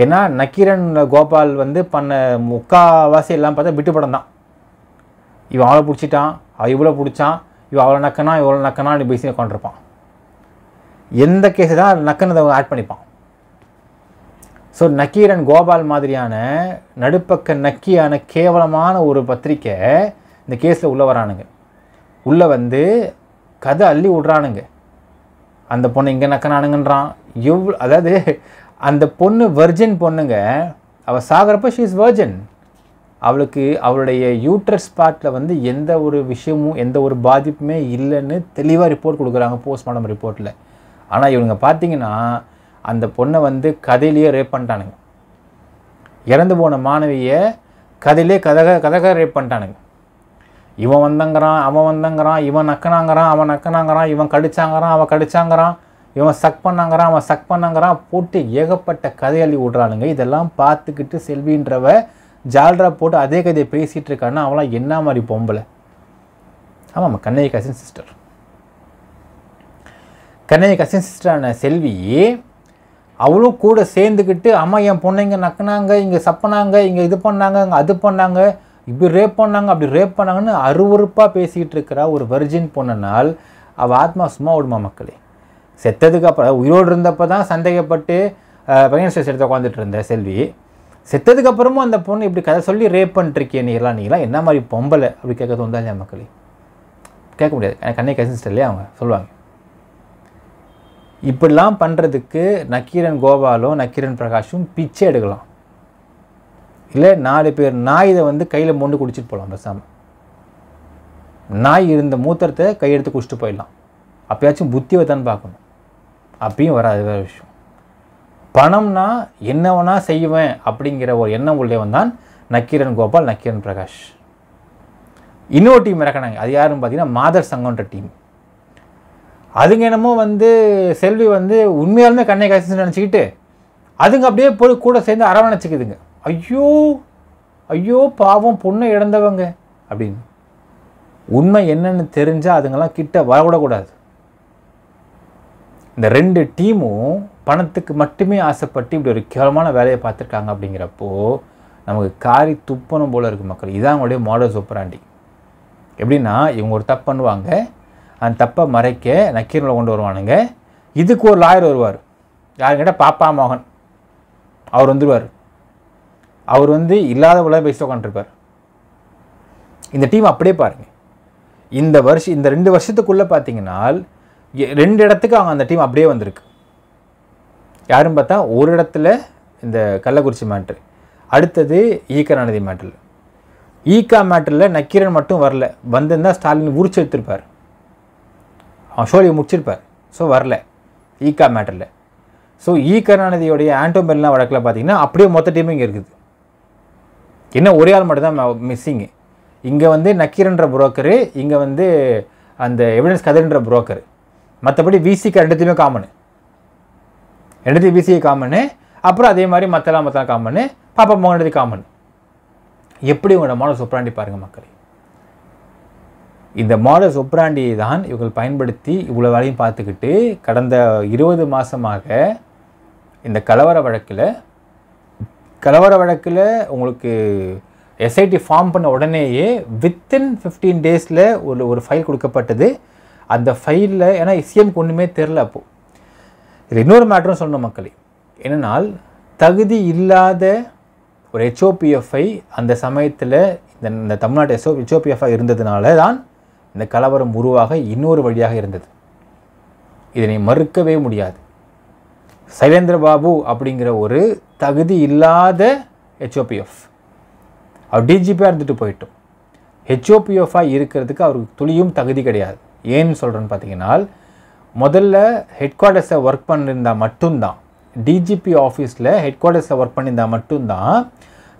ஏன்னா நக்கீரன் கோபால் வந்து பண்ண முக்காவாசி எல்லாம் பார்த்தா பிட்டு படம் தான் இவன் அவளை பிடிச்சிட்டான் அவள் இவ்வளோ பிடிச்சான் இவன் அவளை நக்கனா இவ்வளோ நக்கனான்னு பேசி உட்காந்துருப்பான் எந்த கேஸு தான் நக்கனதை ஆட் பண்ணிப்பான் ஸோ நக்கீரன் கோபால் மாதிரியான நடுப்பக்க நக்கியான கேவலமான ஒரு பத்திரிக்கை இந்த கேஸில் உள்ளே வரானுங்க உள்ளே வந்து கதை அள்ளி விட்றானுங்க அந்த பொண்ணு இங்கே நக்கனானுங்கன்றான் எவ்வளோ அதாவது அந்த பொண்ணு வர்ஜின் பொண்ணுங்க அவள் சாகிறப்ப ஷீ இஸ் வர்ஜின் அவளுக்கு அவளுடைய யூட்ரஸ் ஸ்பாட்டில் வந்து எந்த ஒரு விஷயமும் எந்த ஒரு பாதிப்புமே இல்லைன்னு தெளிவாக ரிப்போர்ட் கொடுக்குறாங்க போஸ்ட்மார்ட்டம் ரிப்போர்ட்டில் ஆனால் இவனுங்க பார்த்தீங்கன்னா அந்த பொண்ணை வந்து கதையிலேயே ரேப் பண்ணிட்டானுங்க இறந்து போன மாணவியை கதையிலே கதக கதக ரேப் பண்ணிட்டானுங்க இவன் வந்தங்கிறான் அவன் வந்தங்கிறான் இவன் நக்கினாங்கிறான் அவன் நக்கினாங்கிறான் இவன் கடிச்சாங்கிறான் அவன் கடிச்சாங்கிறான் இவன் சக் பண்ணாங்கிறான் அவன் சக் பண்ணாங்கிறான் போட்டு ஏகப்பட்ட கதை அள்ளி விடுறானுங்க இதெல்லாம் பார்த்துக்கிட்டு செல்வின்றவ ஜால்ரா போட்டு அதே கதையை பேசிகிட்டு இருக்கான்னா அவளாம் என்ன மாதிரி பொம்பளை ஆமாம் கண்ணைய கசின் சிஸ்டர் கண்ணைய கசின் சிஸ்டரான செல்வி அவளும் கூட சேர்ந்துக்கிட்டு அம்மா என் இங்கே நக்குனாங்க இங்கே சப்பனாங்க இங்கே இது பண்ணாங்க அது பண்ணாங்க இப்படி ரேப் பண்ணாங்க அப்படி ரேப் பண்ணாங்கன்னு அருவறுப்பாக பேசிகிட்டு இருக்கிற ஒரு வெர்ஜின் பொண்ணுனால் அவள் ஆத்மா சும்மா விடுமா மக்களே செத்ததுக்கு அப்புறம் உயிரோடு இருந்தப்போ தான் சந்தேகப்பட்டு பையன் ஸ்டேஷன் எடுத்து உட்காந்துட்டு இருந்த செல்வி செத்ததுக்கு அப்புறமும் அந்த பொண்ணு இப்படி கதை சொல்லி ரேப் நீ எல்லாம் நீங்களாம் என்ன மாதிரி பொம்பளை அப்படி கேட்க தோந்தாங்க மக்களே கேட்க முடியாது எனக்கு அன்னைக்கு கசின்ஸ்டர் இல்லையா அவங்க சொல்லுவாங்க இப்படிலாம் பண்ணுறதுக்கு நக்கீரன் கோபாலும் நக்கீரன் பிரகாஷும் பிச்சை எடுக்கலாம் இல்லை நாலு பேர் நாய் இதை வந்து கையில் மொண்டு குடிச்சிட்டு போகலாம் பேசாமல் நாய் இருந்த மூத்திரத்தை கையெடுத்து குடிச்சிட்டு போயிடலாம் அப்பயாச்சும் புத்தி வைத்தான்னு பார்க்கணும் அப்பயும் வராது வேறு விஷயம் பணம்னா என்னவனா செய்வேன் அப்படிங்கிற ஒரு எண்ணம் உள்ளே தான் நக்கீரன் கோபால் நக்கீரன் பிரகாஷ் இன்னொரு டீம் இறக்கினாங்க அது யாருன்னு பார்த்தீங்கன்னா மாதர் சங்கம்ன்ற டீம் அதுங்க என்னமோ வந்து செல்வி வந்து உண்மையாலுமே கண்ணை காசுன்னு நினச்சிக்கிட்டு அதுங்க அப்படியே போய் கூட சேர்ந்து அரவணைச்சிக்குதுங்க ஐயோ ஐயோ பாவம் பொண்ணை இழந்தவங்க அப்படின்னு உண்மை என்னன்னு தெரிஞ்சால் அதுங்கெல்லாம் கிட்ட வரக்கூடக்கூடாது இந்த ரெண்டு டீமும் பணத்துக்கு மட்டுமே ஆசைப்பட்டு இப்படி ஒரு கேவலமான வேலையை பார்த்துருக்காங்க அப்படிங்கிறப்போ நமக்கு காரி துப்பணும் போல் இருக்குது மக்கள் இதான் அவங்களுடைய மாடல் சூப்பராண்டி எப்படின்னா இவங்க ஒரு தப்பு பண்ணுவாங்க அந்த தப்பை மறைக்க நக்கீரில் கொண்டு வருவானுங்க இதுக்கு ஒரு லாயர் வருவார் யாருங்கிட்ட பாப்பா மோகன் அவர் வந்துடுவார் அவர் வந்து இல்லாத விளையாட பேசிட்டு உட்காந்துருப்பார் இந்த டீம் அப்படியே பாருங்கள் இந்த வருஷம் இந்த ரெண்டு வருஷத்துக்குள்ளே பார்த்தீங்கன்னா ரெண்டு இடத்துக்கு அவங்க அந்த டீம் அப்படியே வந்திருக்கு யாரும் பார்த்தா ஒரு இடத்துல இந்த கள்ளக்குறிச்சி மேட்ரு அடுத்தது ஈக்கரானதி மேட்டில் ஈகா மேட்டரில் நக்கீரன் மட்டும் வரல வந்திருந்தால் ஸ்டாலின் உரிச்சு எடுத்திருப்பார் அவன் ஷோலியை முடிச்சிருப்பார் ஸோ வரல ஈகா மேட்டரில் ஸோ ஈ கருணாநிதியோடைய ஆண்டோமெல்லாம் வழக்கில் பார்த்தீங்கன்னா அப்படியே மொத்த டீமும் இங்கே இருக்குது என்ன ஒரே ஆள் மட்டும்தான் மிஸ்ஸிங்கு இங்கே வந்து நக்கீரன்ற புரோக்கரு இங்கே வந்து அந்த எவிடன்ஸ் கதிர்ன்ற புரோக்கர் மற்றபடி விசிக்கு ரெண்டுத்தையுமே காமனு ரெண்டுத்தையும் விசிஐ காமனு அப்புறம் அதே மாதிரி மற்றலாம் மற்றலாம் காமனு பாப்பா மோகனது காமன் எப்படி உங்களோட மாடல் சொப்ராண்டி பாருங்கள் மக்களே இந்த மாடல் சொப்ராண்டியை தான் இவர்கள் பயன்படுத்தி இவ்வளோ வேலையும் பார்த்துக்கிட்டு கடந்த இருபது மாதமாக இந்த கலவர வழக்கில் கலவர வழக்கில் உங்களுக்கு எஸ்ஐடி ஃபார்ம் பண்ண உடனேயே வித்தின் ஃபிஃப்டீன் டேஸில் ஒரு ஒரு ஃபைல் கொடுக்கப்பட்டது அந்த ஃபைலில் ஏன்னா சிஎம்க்கு ஒன்றுமே தெரில அப்போது இது இன்னொரு மேட்ரும் சொல்லணும் மக்களே என்னென்னால் தகுதி இல்லாத ஒரு ஹெச்ஓபிஎஃப்ஐ அந்த சமயத்தில் இந்த இந்த தமிழ்நாட்டு எஸ்ஓ ஹெச்ஓபிஎஃப்ஐ இருந்ததுனால தான் இந்த கலவரம் உருவாக இன்னொரு வழியாக இருந்தது இதனை மறுக்கவே முடியாது சைலேந்திரபாபு அப்படிங்கிற ஒரு தகுதி இல்லாத ஹெச்ஓபிஎஃப் அவர் டிஜிபியாக இருந்துட்டு போயிட்டோம் ஹெச்ஓபிஎஃபாக இருக்கிறதுக்கு அவருக்கு துளியும் தகுதி கிடையாது ஏன்னு சொல்கிறேன்னு பார்த்தீங்கன்னா முதல்ல ஹெட் குவார்ட்டர்ஸை ஒர்க் பண்ணியிருந்தால் மட்டும்தான் டிஜிபி ஆஃபீஸில் ஹெட் குவார்ட்டர்ஸில் ஒர்க் பண்ணியிருந்தால் மட்டும்தான்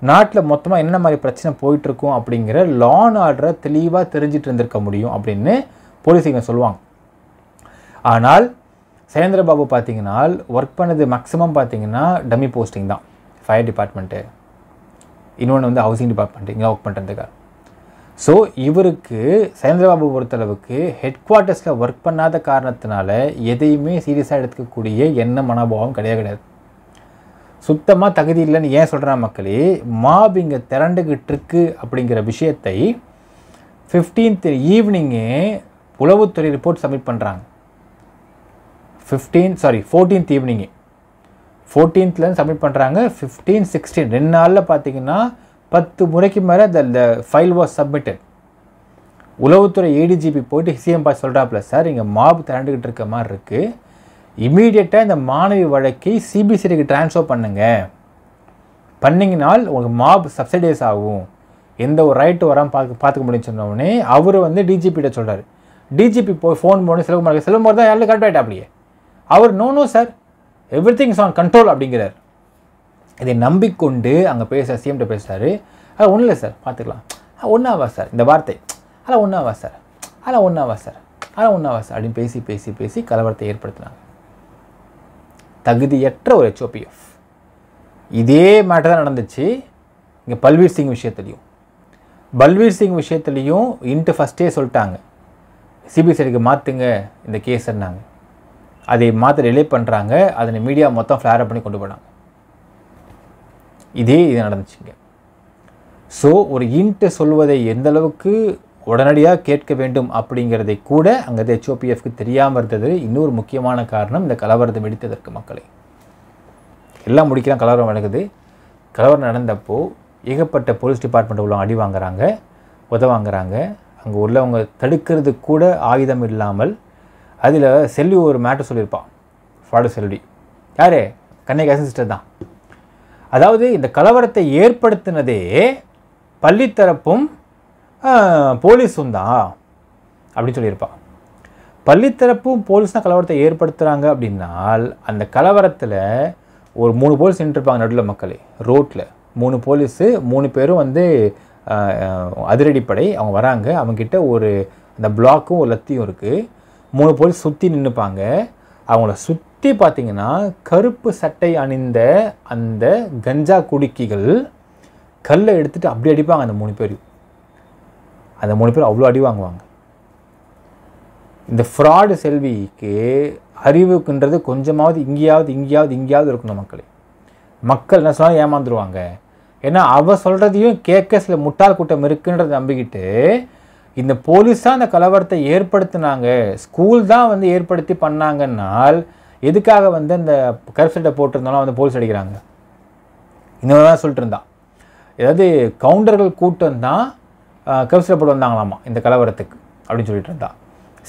நாட்டில் மொத்தமாக என்ன மாதிரி பிரச்சனை போயிட்டுருக்கும் அப்படிங்கிற லான் ஆர்டரை தெளிவாக தெரிஞ்சிட்டு இருந்திருக்க முடியும் அப்படின்னு இங்கே சொல்லுவாங்க ஆனால் சேந்திரபாபு பார்த்தீங்கன்னா ஒர்க் பண்ணது மேக்ஸிமம் பார்த்தீங்கன்னா டம்மி போஸ்டிங் தான் ஃபயர் டிபார்ட்மெண்ட்டு இன்னொன்று வந்து ஹவுசிங் டிபார்ட்மெண்ட் இங்கே ஒர்க் பண்ணுறதுக்காக ஸோ இவருக்கு சேந்திரபாபு பொறுத்தளவுக்கு ஹெட் குவார்ட்டர்ஸில் ஒர்க் பண்ணாத காரணத்தினால எதையுமே சீரியஸாக எடுத்துக்கக்கூடிய என்ன மனோபாவம் கிடையாது கிடையாது சுத்தமாக தகுதி இல்லைன்னு ஏன் சொல்கிறா மக்களே மாப் இங்கே திரண்டுகிட்டு இருக்கு அப்படிங்கிற விஷயத்தை ஃபிஃப்டீன்த் ஈவினிங்கே உளவுத்துறை ரிப்போர்ட் சப்மிட் பண்ணுறாங்க ஃபிஃப்டீன் சாரி ஃபோர்டீன்த் ஈவினிங்கு ஃபோர்டீன்த்லேருந்து சப்மிட் பண்ணுறாங்க ஃபிஃப்டீன் சிக்ஸ்டீன் ரெண்டு நாளில் பார்த்தீங்கன்னா பத்து முறைக்கு மேலே த இந்த ஃபைல் வாஸ் சப்மிட்டட் உளவுத்துறை ஏடிஜிபி போயிட்டு சிஎம் பாய் சொல்கிறாப்புல சார் இங்கே மாப் திரண்டுக்கிட்டு இருக்க மாதிரி இருக்குது இமீடியட்டாக இந்த மாணவி வழக்கை சிபிசிடிக்கு டிரான்ஸ்ஃபர் பண்ணுங்கள் பண்ணிங்கனால் உங்களுக்கு மாப் சப்சிடைஸ் ஆகும் எந்த ஒரு ரைட்டு வராமல் பார்க்க பார்த்துக்க முடியும்னு சொன்னோடனே அவர் வந்து டிஜிபிகிட்ட சொல்கிறார் டிஜிபி போய் ஃபோன் போடணும் செலவு மாதிரி செலவு தான் யாரும் கரெக்டாக ஆகிட்டா அப்படியே அவர் no no sir everything is on control அப்படிங்கிறார் இதை நம்பிக்கொண்டு அங்கே பேச சிஎம்கிட்ட பேசுகிறாரு அது ஒன்றும் இல்லை சார் பார்த்துக்கலாம் ஒன்றாவா சார் இந்த வார்த்தை அதில் ஒன்றாவா சார் அதில் ஒன்றாவா சார் அதில் ஒன்றாவா சார் அப்படின்னு பேசி பேசி பேசி கலவரத்தை ஏற்படுத்தினாங்க தகுதியற்ற ஒரு ஹெச்ஓபிஎஃப் இதே மேட்டர் தான் நடந்துச்சு இங்கே பல்வீர் சிங் விஷயத்துலையும் பல்வீர் சிங் விஷயத்துலேயும் இன்ட்டு ஃபஸ்ட்டே சொல்லிட்டாங்க சிபிசிஐடிக்கு மாற்றுங்க இந்த கேஸ்ன்னாங்க அதை மாற்ற ரிலே பண்ணுறாங்க அதனை மீடியா மொத்தம் ஃப்ளேர் பண்ணி கொண்டு போனாங்க இதே இது நடந்துச்சுங்க ஸோ ஒரு இன்ட்டு சொல்வதை எந்த அளவுக்கு உடனடியாக கேட்க வேண்டும் அப்படிங்கிறதை கூட அங்கே ஹெச்ஓபிஎஃப்க்கு தெரியாமல் இருந்தது இன்னொரு முக்கியமான காரணம் இந்த கலவரத்தை வெடித்ததற்கு மக்களை எல்லாம் முடிக்கலாம் கலவரம் நடக்குது கலவரம் நடந்தப்போ ஏகப்பட்ட போலீஸ் டிபார்ட்மெண்ட் உள்ள அடி வாங்குறாங்க உதவாங்கிறாங்க அங்கே உள்ளவங்க தடுக்கிறது கூட ஆயுதம் இல்லாமல் அதில் செல்வி ஒரு மேட்டர் சொல்லியிருப்பான் ஃபாடு செல்வி யார் கன்னிகாசன் சிஸ்டர் தான் அதாவது இந்த கலவரத்தை ஏற்படுத்தினதே பள்ளித்தரப்பும் போலீஸும் தான் அப்படின்னு சொல்லியிருப்பான் பள்ளித்தரப்பும் போலீஸ் தான் கலவரத்தை ஏற்படுத்துகிறாங்க அப்படின்னால் அந்த கலவரத்தில் ஒரு மூணு போலீஸ் நின்றுருப்பாங்க நடுவில் மக்களே ரோட்டில் மூணு போலீஸு மூணு பேரும் வந்து அதிரடிப்படை அவங்க வராங்க அவங்கக்கிட்ட ஒரு அந்த பிளாக்கும் ஒரு லத்தியும் இருக்குது மூணு போலீஸ் சுற்றி நின்றுப்பாங்க அவங்கள சுற்றி பார்த்திங்கன்னா கருப்பு சட்டை அணிந்த அந்த கஞ்சா குடுக்கிகள் கல்லை எடுத்துகிட்டு அப்படி அடிப்பாங்க அந்த மூணு பேரையும் அந்த மூணு பேர் அவ்வளோ அடி வாங்குவாங்க இந்த ஃப்ராடு செல்விக்கு அறிவுக்குன்றது கொஞ்சமாவது இங்கேயாவது இங்கேயாவது இங்கேயாவது இருக்கணும் மக்களே மக்கள் என்ன சொன்னால் ஏமாந்துருவாங்க ஏன்னா அவள் சொல்கிறதையும் கேட்க சில முட்டாள் கூட்டம் இருக்குன்றதை நம்பிக்கிட்டு இந்த போலீஸ் தான் அந்த கலவரத்தை ஏற்படுத்தினாங்க ஸ்கூல் தான் வந்து ஏற்படுத்தி பண்ணாங்கன்னால் எதுக்காக வந்து அந்த கர்ஃபியூட்டை போட்டிருந்தாலும் வந்து போலீஸ் அடிக்கிறாங்க இன்னொரு தான் சொல்லிட்டு இருந்தான் ஏதாவது கவுண்டர்கள் கூட்டம் தான் கர்ஃபியூட்டை போட்டு வந்தாங்களாமா இந்த கலவரத்துக்கு அப்படின்னு சொல்லிட்டு இருந்தான்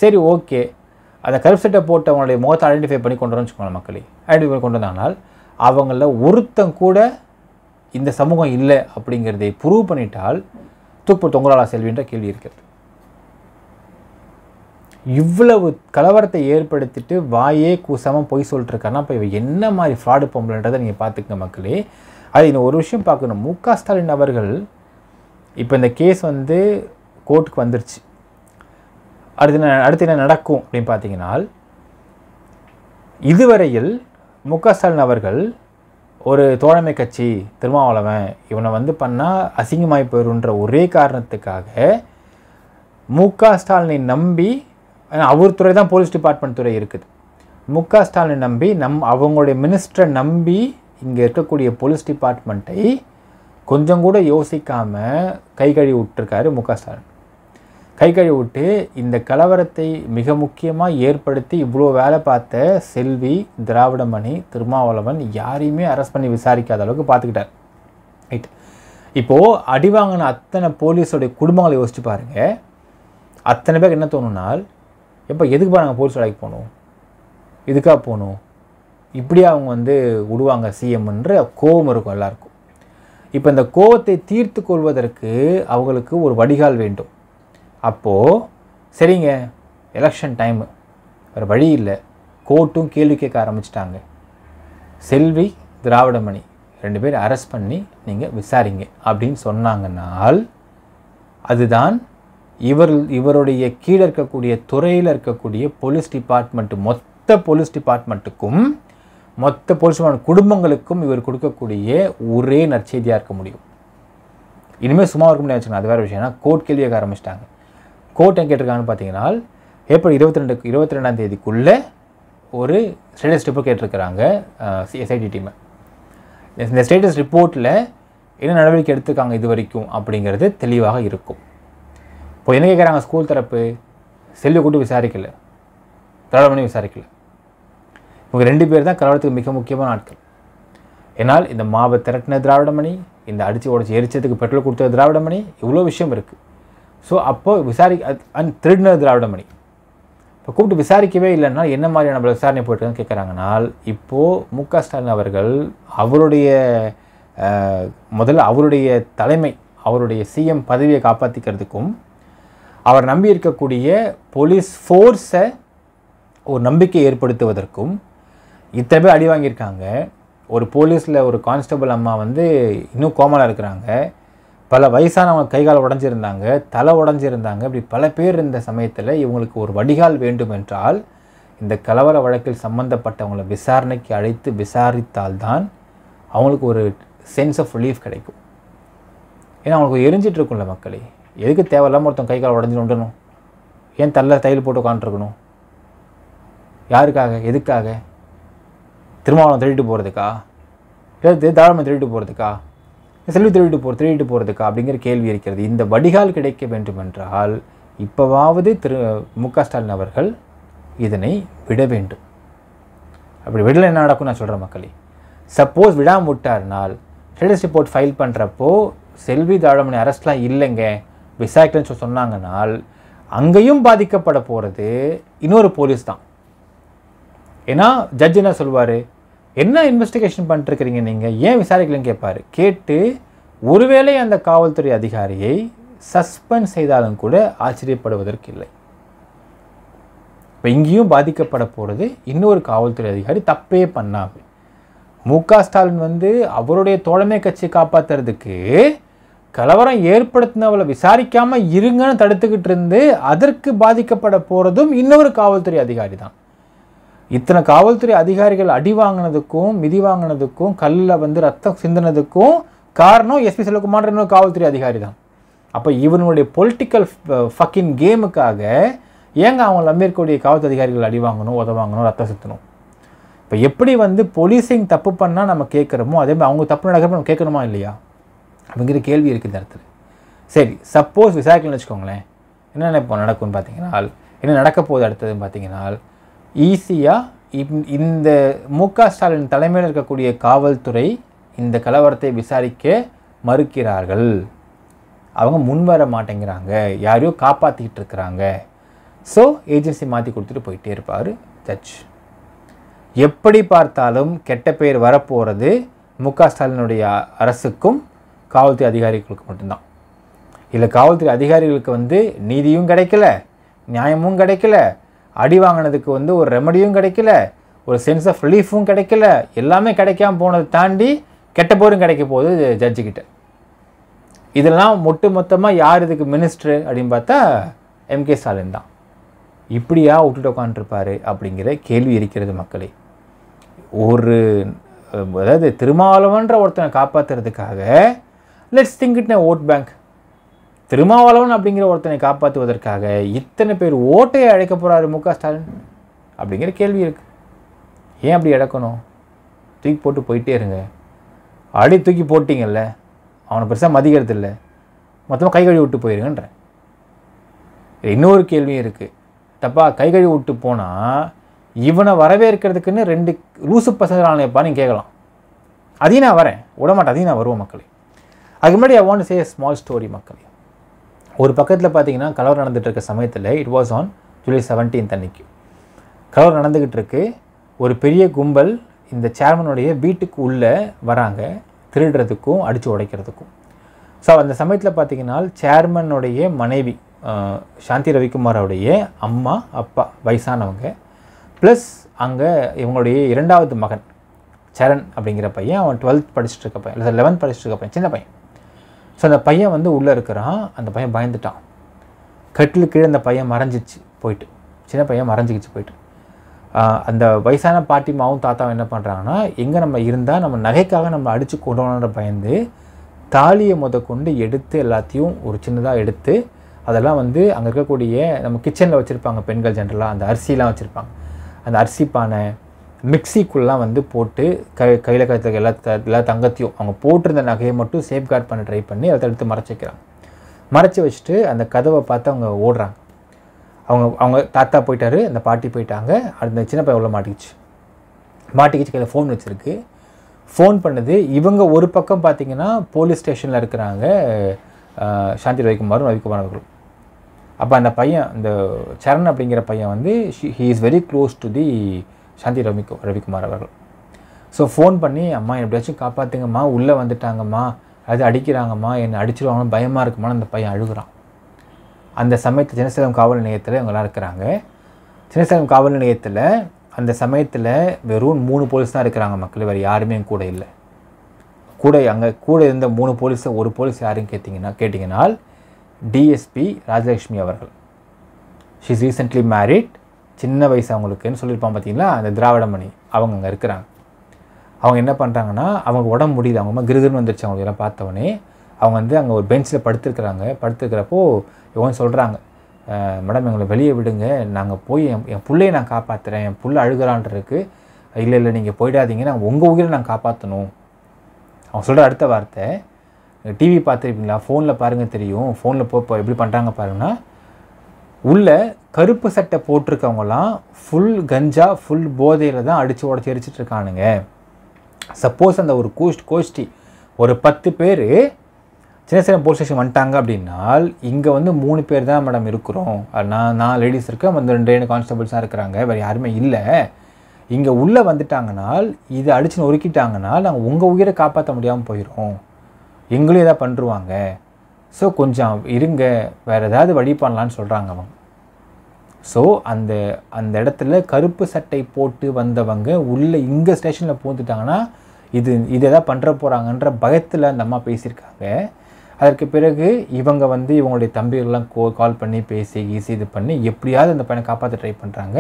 சரி ஓகே அந்த கருப்சட்டை போட்டவங்களுடைய முகத்தை ஐடென்டிஃபை பண்ணி கொண்டு வரணும் வச்சுக்கோங்க மக்களை ஐடென்டிஃபை பண்ணி கொண்டு வந்தாங்கனால் அவங்கள ஒருத்தம் கூட இந்த சமூகம் இல்லை அப்படிங்கிறதை ப்ரூவ் பண்ணிட்டால் தூக்கு தொங்கலாளா செல்வின்ற கேள்வி இருக்கிறது இவ்வளவு கலவரத்தை ஏற்படுத்திட்டு வாயே கூசமாக பொய் சொல்லிட்டுருக்காருன்னா இப்போ இவ என்ன மாதிரி ஃப்ராடு பொம்பளைன்றதை நீங்கள் பார்த்துக்கங்க மக்களே அது இன்னும் ஒரு விஷயம் பார்க்கணும் மு க ஸ்டாலின் அவர்கள் இப்போ இந்த கேஸ் வந்து கோர்ட்டுக்கு வந்துருச்சு அடுத்து என்ன அடுத்து என்ன நடக்கும் அப்படின்னு பார்த்தீங்கன்னா இதுவரையில் மு க ஸ்டாலின் அவர்கள் ஒரு தோழமை கட்சி திருமாவளவன் இவனை வந்து பண்ணால் அசிங்கமாய் போயிடும்ன்ற ஒரே காரணத்துக்காக மு க ஸ்டாலினை நம்பி அவர் துறை தான் போலீஸ் டிபார்ட்மெண்ட் துறை இருக்குது மு க ஸ்டாலினை நம்பி நம் அவங்களுடைய மினிஸ்டரை நம்பி இங்கே இருக்கக்கூடிய போலீஸ் டிபார்ட்மெண்ட்டை கொஞ்சம் கூட யோசிக்காமல் கை கழுவி விட்டுருக்காரு மு க ஸ்டாலின் கை கழுவி விட்டு இந்த கலவரத்தை மிக முக்கியமாக ஏற்படுத்தி இவ்வளோ வேலை பார்த்த செல்வி திராவிடமணி திருமாவளவன் யாரையுமே அரெஸ்ட் பண்ணி விசாரிக்காத அளவுக்கு பார்த்துக்கிட்டார் ரைட் இப்போது அடிவாங்கின அத்தனை போலீஸோடைய குடும்பங்களை யோசிச்சு பாருங்கள் அத்தனை பேருக்கு என்ன தோணுனால் எப்போ எதுக்குப்பா நாங்கள் போலீஸ் வேலைக்கு போகணும் இதுக்காக போகணும் இப்படியே அவங்க வந்து விடுவாங்க சிஎம்ன்ற கோபம் இருக்கும் எல்லாருக்கும் இப்போ இந்த கோபத்தை தீர்த்து கொள்வதற்கு அவங்களுக்கு ஒரு வடிகால் வேண்டும் அப்போது சரிங்க எலெக்ஷன் டைமு வேறு வழி இல்லை கோர்ட்டும் கேள்வி கேட்க ஆரம்பிச்சிட்டாங்க செல்வி திராவிடமணி ரெண்டு பேர் அரெஸ்ட் பண்ணி நீங்கள் விசாரிங்க அப்படின்னு சொன்னாங்கன்னால் அதுதான் இவர் இவருடைய கீழே இருக்கக்கூடிய துறையில் இருக்கக்கூடிய போலீஸ் டிபார்ட்மெண்ட் மொத்த போலீஸ் டிபார்ட்மெண்ட்டுக்கும் மொத்த போலீஸ் குடும்பங்களுக்கும் இவர் கொடுக்கக்கூடிய ஒரே நற்செய்தியாக இருக்க முடியும் இனிமேல் சும்மா இருக்க முடியாது அது வேறு விஷயம் ஏன்னா கோர்ட் கேள்வியாக ஆரம்பிச்சிட்டாங்க கோர்ட் என் கேட்டிருக்காங்கன்னு பார்த்தீங்கன்னா ஏப்ரல் இருபத்தி ரெண்டு இருபத்தி ரெண்டாம் தேதிக்குள்ளே ஒரு ஸ்டேட்டஸ் ரிப்போர்ட் கேட்டிருக்கிறாங்க எஸ்ஐடி டீமை இந்த ஸ்டேட்டஸ் ரிப்போர்ட்டில் என்ன நடவடிக்கை எடுத்துருக்காங்க இது வரைக்கும் அப்படிங்கிறது தெளிவாக இருக்கும் இப்போ என்ன கேட்குறாங்க ஸ்கூல் தரப்பு செல்வி கூட்டு விசாரிக்கல கலவரம் பண்ணி விசாரிக்கல இவங்க ரெண்டு பேர் தான் கலவரத்துக்கு மிக முக்கியமான ஆட்கள் ஏன்னால் இந்த மாவை திரட்டின திராவிடமணி இந்த அடித்து உடச்சி எரிச்சதுக்கு பெட்ரோல் கொடுத்த திராவிடமணி இவ்வளோ விஷயம் இருக்குது ஸோ அப்போது விசாரி அண்ட் திருடின திராவிடமணி இப்போ கூப்பிட்டு விசாரிக்கவே இல்லைன்னா என்ன மாதிரியான நம்ம விசாரணை போயிட்டுருன்னு கேட்குறாங்கன்னால் இப்போது மு க ஸ்டாலின் அவர்கள் அவருடைய முதல்ல அவருடைய தலைமை அவருடைய சிஎம் பதவியை காப்பாற்றிக்கிறதுக்கும் அவர் நம்பி இருக்கக்கூடிய போலீஸ் ஃபோர்ஸை ஒரு நம்பிக்கை ஏற்படுத்துவதற்கும் இத்தனை பேர் அடி வாங்கியிருக்காங்க ஒரு போலீஸில் ஒரு கான்ஸ்டபுள் அம்மா வந்து இன்னும் கோமலாக இருக்கிறாங்க பல வயசானவங்க கைகால் உடஞ்சிருந்தாங்க தலை உடஞ்சிருந்தாங்க இப்படி பல பேர் இருந்த சமயத்தில் இவங்களுக்கு ஒரு வடிகால் வேண்டும் என்றால் இந்த கலவர வழக்கில் சம்பந்தப்பட்டவங்களை விசாரணைக்கு அழைத்து விசாரித்தால்தான் அவங்களுக்கு ஒரு சென்ஸ் ஆஃப் ரிலீஃப் கிடைக்கும் ஏன்னா அவங்களுக்கு எரிஞ்சிட்ருக்கும்ல மக்களே எதுக்கு தேவையில்லாமல் ஒருத்தன் கை கால் உடஞ்சி நொண்டணும் ஏன் தள்ள தையல் போட்டு உட்காந்துருக்கணும் யாருக்காக எதுக்காக திருமாவளம் திருடிட்டு போகிறதுக்கா இல்லை தாராளமாக திருடிட்டு போகிறதுக்கா செல்வி திருடிட்டு போ திருடிட்டு போகிறதுக்கா அப்படிங்கிற கேள்வி இருக்கிறது இந்த வடிகால் கிடைக்க வேண்டும் என்றால் இப்போவாவது திரு மு க ஸ்டாலின் அவர்கள் இதனை விட வேண்டும் அப்படி விடலை என்ன நடக்கும் நான் சொல்கிறேன் மக்களே சப்போஸ் விடாம விட்டார்னால் ஸ்டேட்டஸ் ரிப்போர்ட் ஃபைல் பண்ணுறப்போ செல்வி தாழமணி அரெஸ்ட்லாம் இல்லைங்க விசாரிக்கலன்னு சொன்னாங்கன்னால் அங்கேயும் பாதிக்கப்பட போகிறது இன்னொரு போலீஸ் தான் ஏன்னா ஜட்ஜ் என்ன சொல்வார் என்ன இன்வெஸ்டிகேஷன் பண்ணிட்டுருக்கிறீங்க நீங்கள் ஏன் விசாரிக்கலன்னு கேட்பார் கேட்டு ஒருவேளை அந்த காவல்துறை அதிகாரியை சஸ்பெண்ட் செய்தாலும் கூட ஆச்சரியப்படுவதற்கு இல்லை இப்போ இங்கேயும் பாதிக்கப்பட போகிறது இன்னொரு காவல்துறை அதிகாரி தப்பே பண்ணாமல் மு க ஸ்டாலின் வந்து அவருடைய தோழமை கட்சியை காப்பாற்றுறதுக்கு கலவரம் ஏற்படுத்தினவளை விசாரிக்காமல் இருங்கன்னு தடுத்துக்கிட்டு இருந்து அதற்கு பாதிக்கப்பட போகிறதும் இன்னொரு காவல்துறை அதிகாரி தான் இத்தனை காவல்துறை அதிகாரிகள் அடி வாங்கினதுக்கும் மிதி வாங்கினதுக்கும் கல்லில் வந்து ரத்தம் சிந்தினதுக்கும் காரணம் எஸ்பி செல்வகுமார் இன்னொரு காவல்துறை அதிகாரி தான் அப்போ இவனுடைய பொலிட்டிக்கல் ஃபக்கின் கேமுக்காக ஏங்க அவங்க நம்பியிருக்கக்கூடிய காவல்துறை அதிகாரிகள் அடி வாங்கணும் உத வாங்கணும் ரத்தம் சுத்தணும் இப்போ எப்படி வந்து போலீஸிங் தப்பு பண்ணால் நம்ம கேட்குறோமோ அதே மாதிரி அவங்க தப்பு நடக்கிறப்ப நம்ம கேட்கணுமா இல்லையா அப்படிங்கிற கேள்வி இருக்குது இந்த இடத்துல சரி சப்போஸ் விசாரிக்கலன்னு வச்சுக்கோங்களேன் என்னென்ன இப்போ நடக்கும்னு பார்த்தீங்கன்னா என்ன நடக்க போகுது அடுத்ததுன்னு பார்த்தீங்கன்னா ஈஸியாக இந்த மு க ஸ்டாலின் தலைமையில் இருக்கக்கூடிய காவல்துறை இந்த கலவரத்தை விசாரிக்க மறுக்கிறார்கள் அவங்க முன் வர மாட்டேங்கிறாங்க யாரையோ காப்பாற்றிக்கிட்டு இருக்கிறாங்க ஸோ ஏஜென்சி மாற்றி கொடுத்துட்டு போயிட்டே இருப்பார் ஜட்ஜ் எப்படி பார்த்தாலும் கெட்ட பெயர் வரப்போகிறது மு க ஸ்டாலினுடைய அரசுக்கும் காவல்துறை அதிகாரிகளுக்கு மட்டும்தான் இல்லை காவல்துறை அதிகாரிகளுக்கு வந்து நீதியும் கிடைக்கல நியாயமும் கிடைக்கல அடி வாங்கினதுக்கு வந்து ஒரு ரெமடியும் கிடைக்கல ஒரு சென்ஸ் ஆஃப் ரிலீஃபும் கிடைக்கல எல்லாமே கிடைக்காம போனதை தாண்டி கெட்ட போரும் கிடைக்க போகுது ஜட்ஜுக்கிட்ட இதெல்லாம் மொட்டு மொத்தமாக யார் இதுக்கு மினிஸ்டர் அப்படின்னு பார்த்தா எம்கே ஸ்டாலின் தான் இப்படியா விட்டுட்டு உட்காந்துருப்பார் அப்படிங்கிற கேள்வி இருக்கிறது மக்களே ஒரு அதாவது திருமாவளவன்ற ஒருத்தனை காப்பாற்றுறதுக்காக let's think it vote bank Thirumavalavan அப்படிங்கிற ஒருத்தனை காப்பாற்றுவதற்காக இத்தனை பேர் ஓட்டையை அழைக்க போகிறாரு மு க ஸ்டாலின் அப்படிங்கிற கேள்வி இருக்குது ஏன் அப்படி இழக்கணும் தூக்கி போட்டு போயிட்டே இருங்க அடி தூக்கி போட்டிங்கல்ல அவனை பெருசாக மதிக்கிறது இல்லை மொத்தமாக கை கழுவி விட்டு போயிருங்கன்றேன் இன்னொரு கேள்வியும் இருக்குது தப்பாக கை கழுவி விட்டு போனால் இவனை வரவேற்கிறதுக்குன்னு ரெண்டு லூசு பசங்களானேப்பான்னு கேட்கலாம் அதையும் நான் வரேன் விடமாட்டேன் அதையும் நான் வருவோம் மக்களே அதுக்கு முன்னாடி I want say small story மக்களே ஒரு பக்கத்தில் பார்த்தீங்கன்னா கலவர் நடந்துகிட்டு இருக்க சமயத்தில் it was on July seventeenth அன்னைக்கு கலவர் நடந்துக்கிட்டு இருக்கு ஒரு பெரிய கும்பல் இந்த சேர்மனுடைய வீட்டுக்கு உள்ளே வராங்க திருடுறதுக்கும் அடித்து உடைக்கிறதுக்கும் ஸோ அந்த சமயத்தில் பார்த்தீங்கன்னா சேர்மனுடைய மனைவி சாந்தி ரவிக்குமாரோடைய அம்மா அப்பா வயசானவங்க ப்ளஸ் அங்கே இவங்களுடைய இரண்டாவது மகன் சரண் அப்படிங்கிற பையன் அவன் டுவெல்த் படிச்சுட்டு இருக்க பையன் இல்லை லெவன்த் படிச்சுட்டு இருக்க பையன் சின்ன பையன் ஸோ அந்த பையன் வந்து உள்ளே இருக்கிறான் அந்த பையன் பயந்துட்டான் கட்டில் கீழே அந்த பையன் மறைஞ்சிச்சு போயிட்டு சின்ன பையன் மறைஞ்சிக்கிச்சு போயிட்டு அந்த வயசான மாவும் தாத்தாவும் என்ன பண்ணுறாங்கன்னா எங்கே நம்ம இருந்தால் நம்ம நகைக்காக நம்ம அடித்து கொண்டோன்ற பயந்து தாலியை முத கொண்டு எடுத்து எல்லாத்தையும் ஒரு சின்னதாக எடுத்து அதெல்லாம் வந்து அங்கே இருக்கக்கூடிய நம்ம கிச்சனில் வச்சுருப்பாங்க பெண்கள் ஜென்ரலாக அந்த அரிசிலாம் வச்சுருப்பாங்க அந்த அரிசி பானை மிக்சிக்குள்ளெலாம் வந்து போட்டு கை கையில் கழுத்துக்கு எல்லா எல்லா தங்கத்தையும் அவங்க போட்டிருந்த நகையை மட்டும் சேஃப் கார்ட் பண்ண ட்ரை பண்ணி அதை எடுத்து மறைச்சி வைக்கிறாங்க மறைச்சி வச்சுட்டு அந்த கதவை பார்த்து அவங்க ஓடுறாங்க அவங்க அவங்க தாத்தா போயிட்டாரு அந்த பாட்டி போயிட்டாங்க அந்த சின்ன பையன் உள்ள மாட்டிக்கிச்சு மாட்டிக்கிச்சு கையில் ஃபோன் வச்சுருக்கு ஃபோன் பண்ணது இவங்க ஒரு பக்கம் பார்த்திங்கன்னா போலீஸ் ஸ்டேஷனில் இருக்கிறாங்க சாந்தி ரவிக்குமாரும் ரவிக்குமார் அவர்களும் அப்போ அந்த பையன் இந்த சரண் அப்படிங்கிற பையன் வந்து he is very close to the Shanti ரவிக்கு ரவிக்குமார் அவர்கள் ஸோ ஃபோன் பண்ணி அம்மா எப்படியாச்சும் காப்பாற்றுங்கம்மா உள்ளே வந்துட்டாங்கம்மா அது அடிக்கிறாங்கம்மா என்னை அடிச்சிருவாங்கன்னு பயமாக இருக்குமான்னு அந்த பையன் அழுகுறான் அந்த சமயத்தில் சின்னசேலம் காவல் நிலையத்தில் இவங்களாம் இருக்கிறாங்க சின்னசேலம் காவல் நிலையத்தில் அந்த சமயத்தில் வெறும் மூணு போலீஸ் தான் இருக்கிறாங்க மக்கள் வேறு யாருமே கூட இல்லை கூட அங்கே கூட இருந்த மூணு போலீஸை ஒரு போலீஸ் யாரும் கேட்டிங்கன்னா கேட்டிங்கன்னால் டிஎஸ்பி ராஜலக்ஷ்மி அவர்கள் ஷீஸ் இஸ் ரீசெண்ட்லி மேரிட் சின்ன வயசு அவங்களுக்குன்னு சொல்லியிருப்பான் பார்த்தீங்களா அந்த திராவிட மணி அவங்க அங்கே இருக்கிறாங்க அவங்க என்ன பண்ணுறாங்கன்னா அவங்க உடம்பு முடியுது அவங்க அம்மா கிருகிருன்னு வந்துருச்சு அவங்க எல்லாம் பார்த்தவொடனே அவங்க வந்து அங்கே ஒரு பெஞ்சில் படுத்துருக்குறாங்க படுத்துருக்கிறப்போ இவங்க சொல்கிறாங்க மேடம் எங்களை வெளியே விடுங்க நாங்கள் போய் என் என் பிள்ளையை நான் காப்பாற்றுறேன் என் புள்ள அழுகிறான்றிருக்கு இல்லை இல்லை நீங்கள் போயிடாதீங்க நாங்கள் உங்கள் உயிரை நான் காப்பாற்றணும் அவங்க சொல்கிற அடுத்த வார்த்தை டிவி பார்த்துருப்பீங்களா ஃபோனில் பாருங்கள் தெரியும் ஃபோனில் போ எப்படி பண்ணுறாங்க பாருங்கன்னா உள்ளே கருப்பு சட்டை போட்டிருக்கவங்களாம் ஃபுல் கஞ்சா ஃபுல் போதையில் தான் அடித்து உடச்சி எரிச்சிட்டு இருக்கானுங்க சப்போஸ் அந்த ஒரு கோஷ்ட் கோஷ்டி ஒரு பத்து பேர் சின்ன சின்ன போலீஸ் ஸ்டேஷன் வந்துட்டாங்க அப்படின்னால் இங்கே வந்து மூணு பேர் தான் மேடம் இருக்கிறோம் நான் நான் லேடிஸ் இருக்கேன் வந்து ரெண்டு ரெண்டு கான்ஸ்டபிள்ஸாக இருக்கிறாங்க வேறு யாருமே இல்லை இங்கே உள்ளே வந்துட்டாங்கனால் இது அடிச்சுன்னு ஒருக்கிட்டாங்கனால் நாங்கள் உங்கள் உயிரை காப்பாற்ற முடியாமல் போயிடும் எங்களும் எதாவது பண்ணுருவாங்க ஸோ கொஞ்சம் இருங்க வேறு ஏதாவது வழி பண்ணலான்னு சொல்கிறாங்க அவங்க ஸோ அந்த அந்த இடத்துல கருப்பு சட்டை போட்டு வந்தவங்க உள்ளே இங்கே ஸ்டேஷனில் பூந்துட்டாங்கன்னா இது இதை தான் பண்ணுற போகிறாங்கன்ற பயத்தில் அந்த அம்மா பேசியிருக்காங்க அதற்கு பிறகு இவங்க வந்து இவங்களுடைய தம்பிகள்லாம் கோ கால் பண்ணி பேசி ஈஸி இது பண்ணி எப்படியாவது அந்த பையனை காப்பாற்ற ட்ரை பண்ணுறாங்க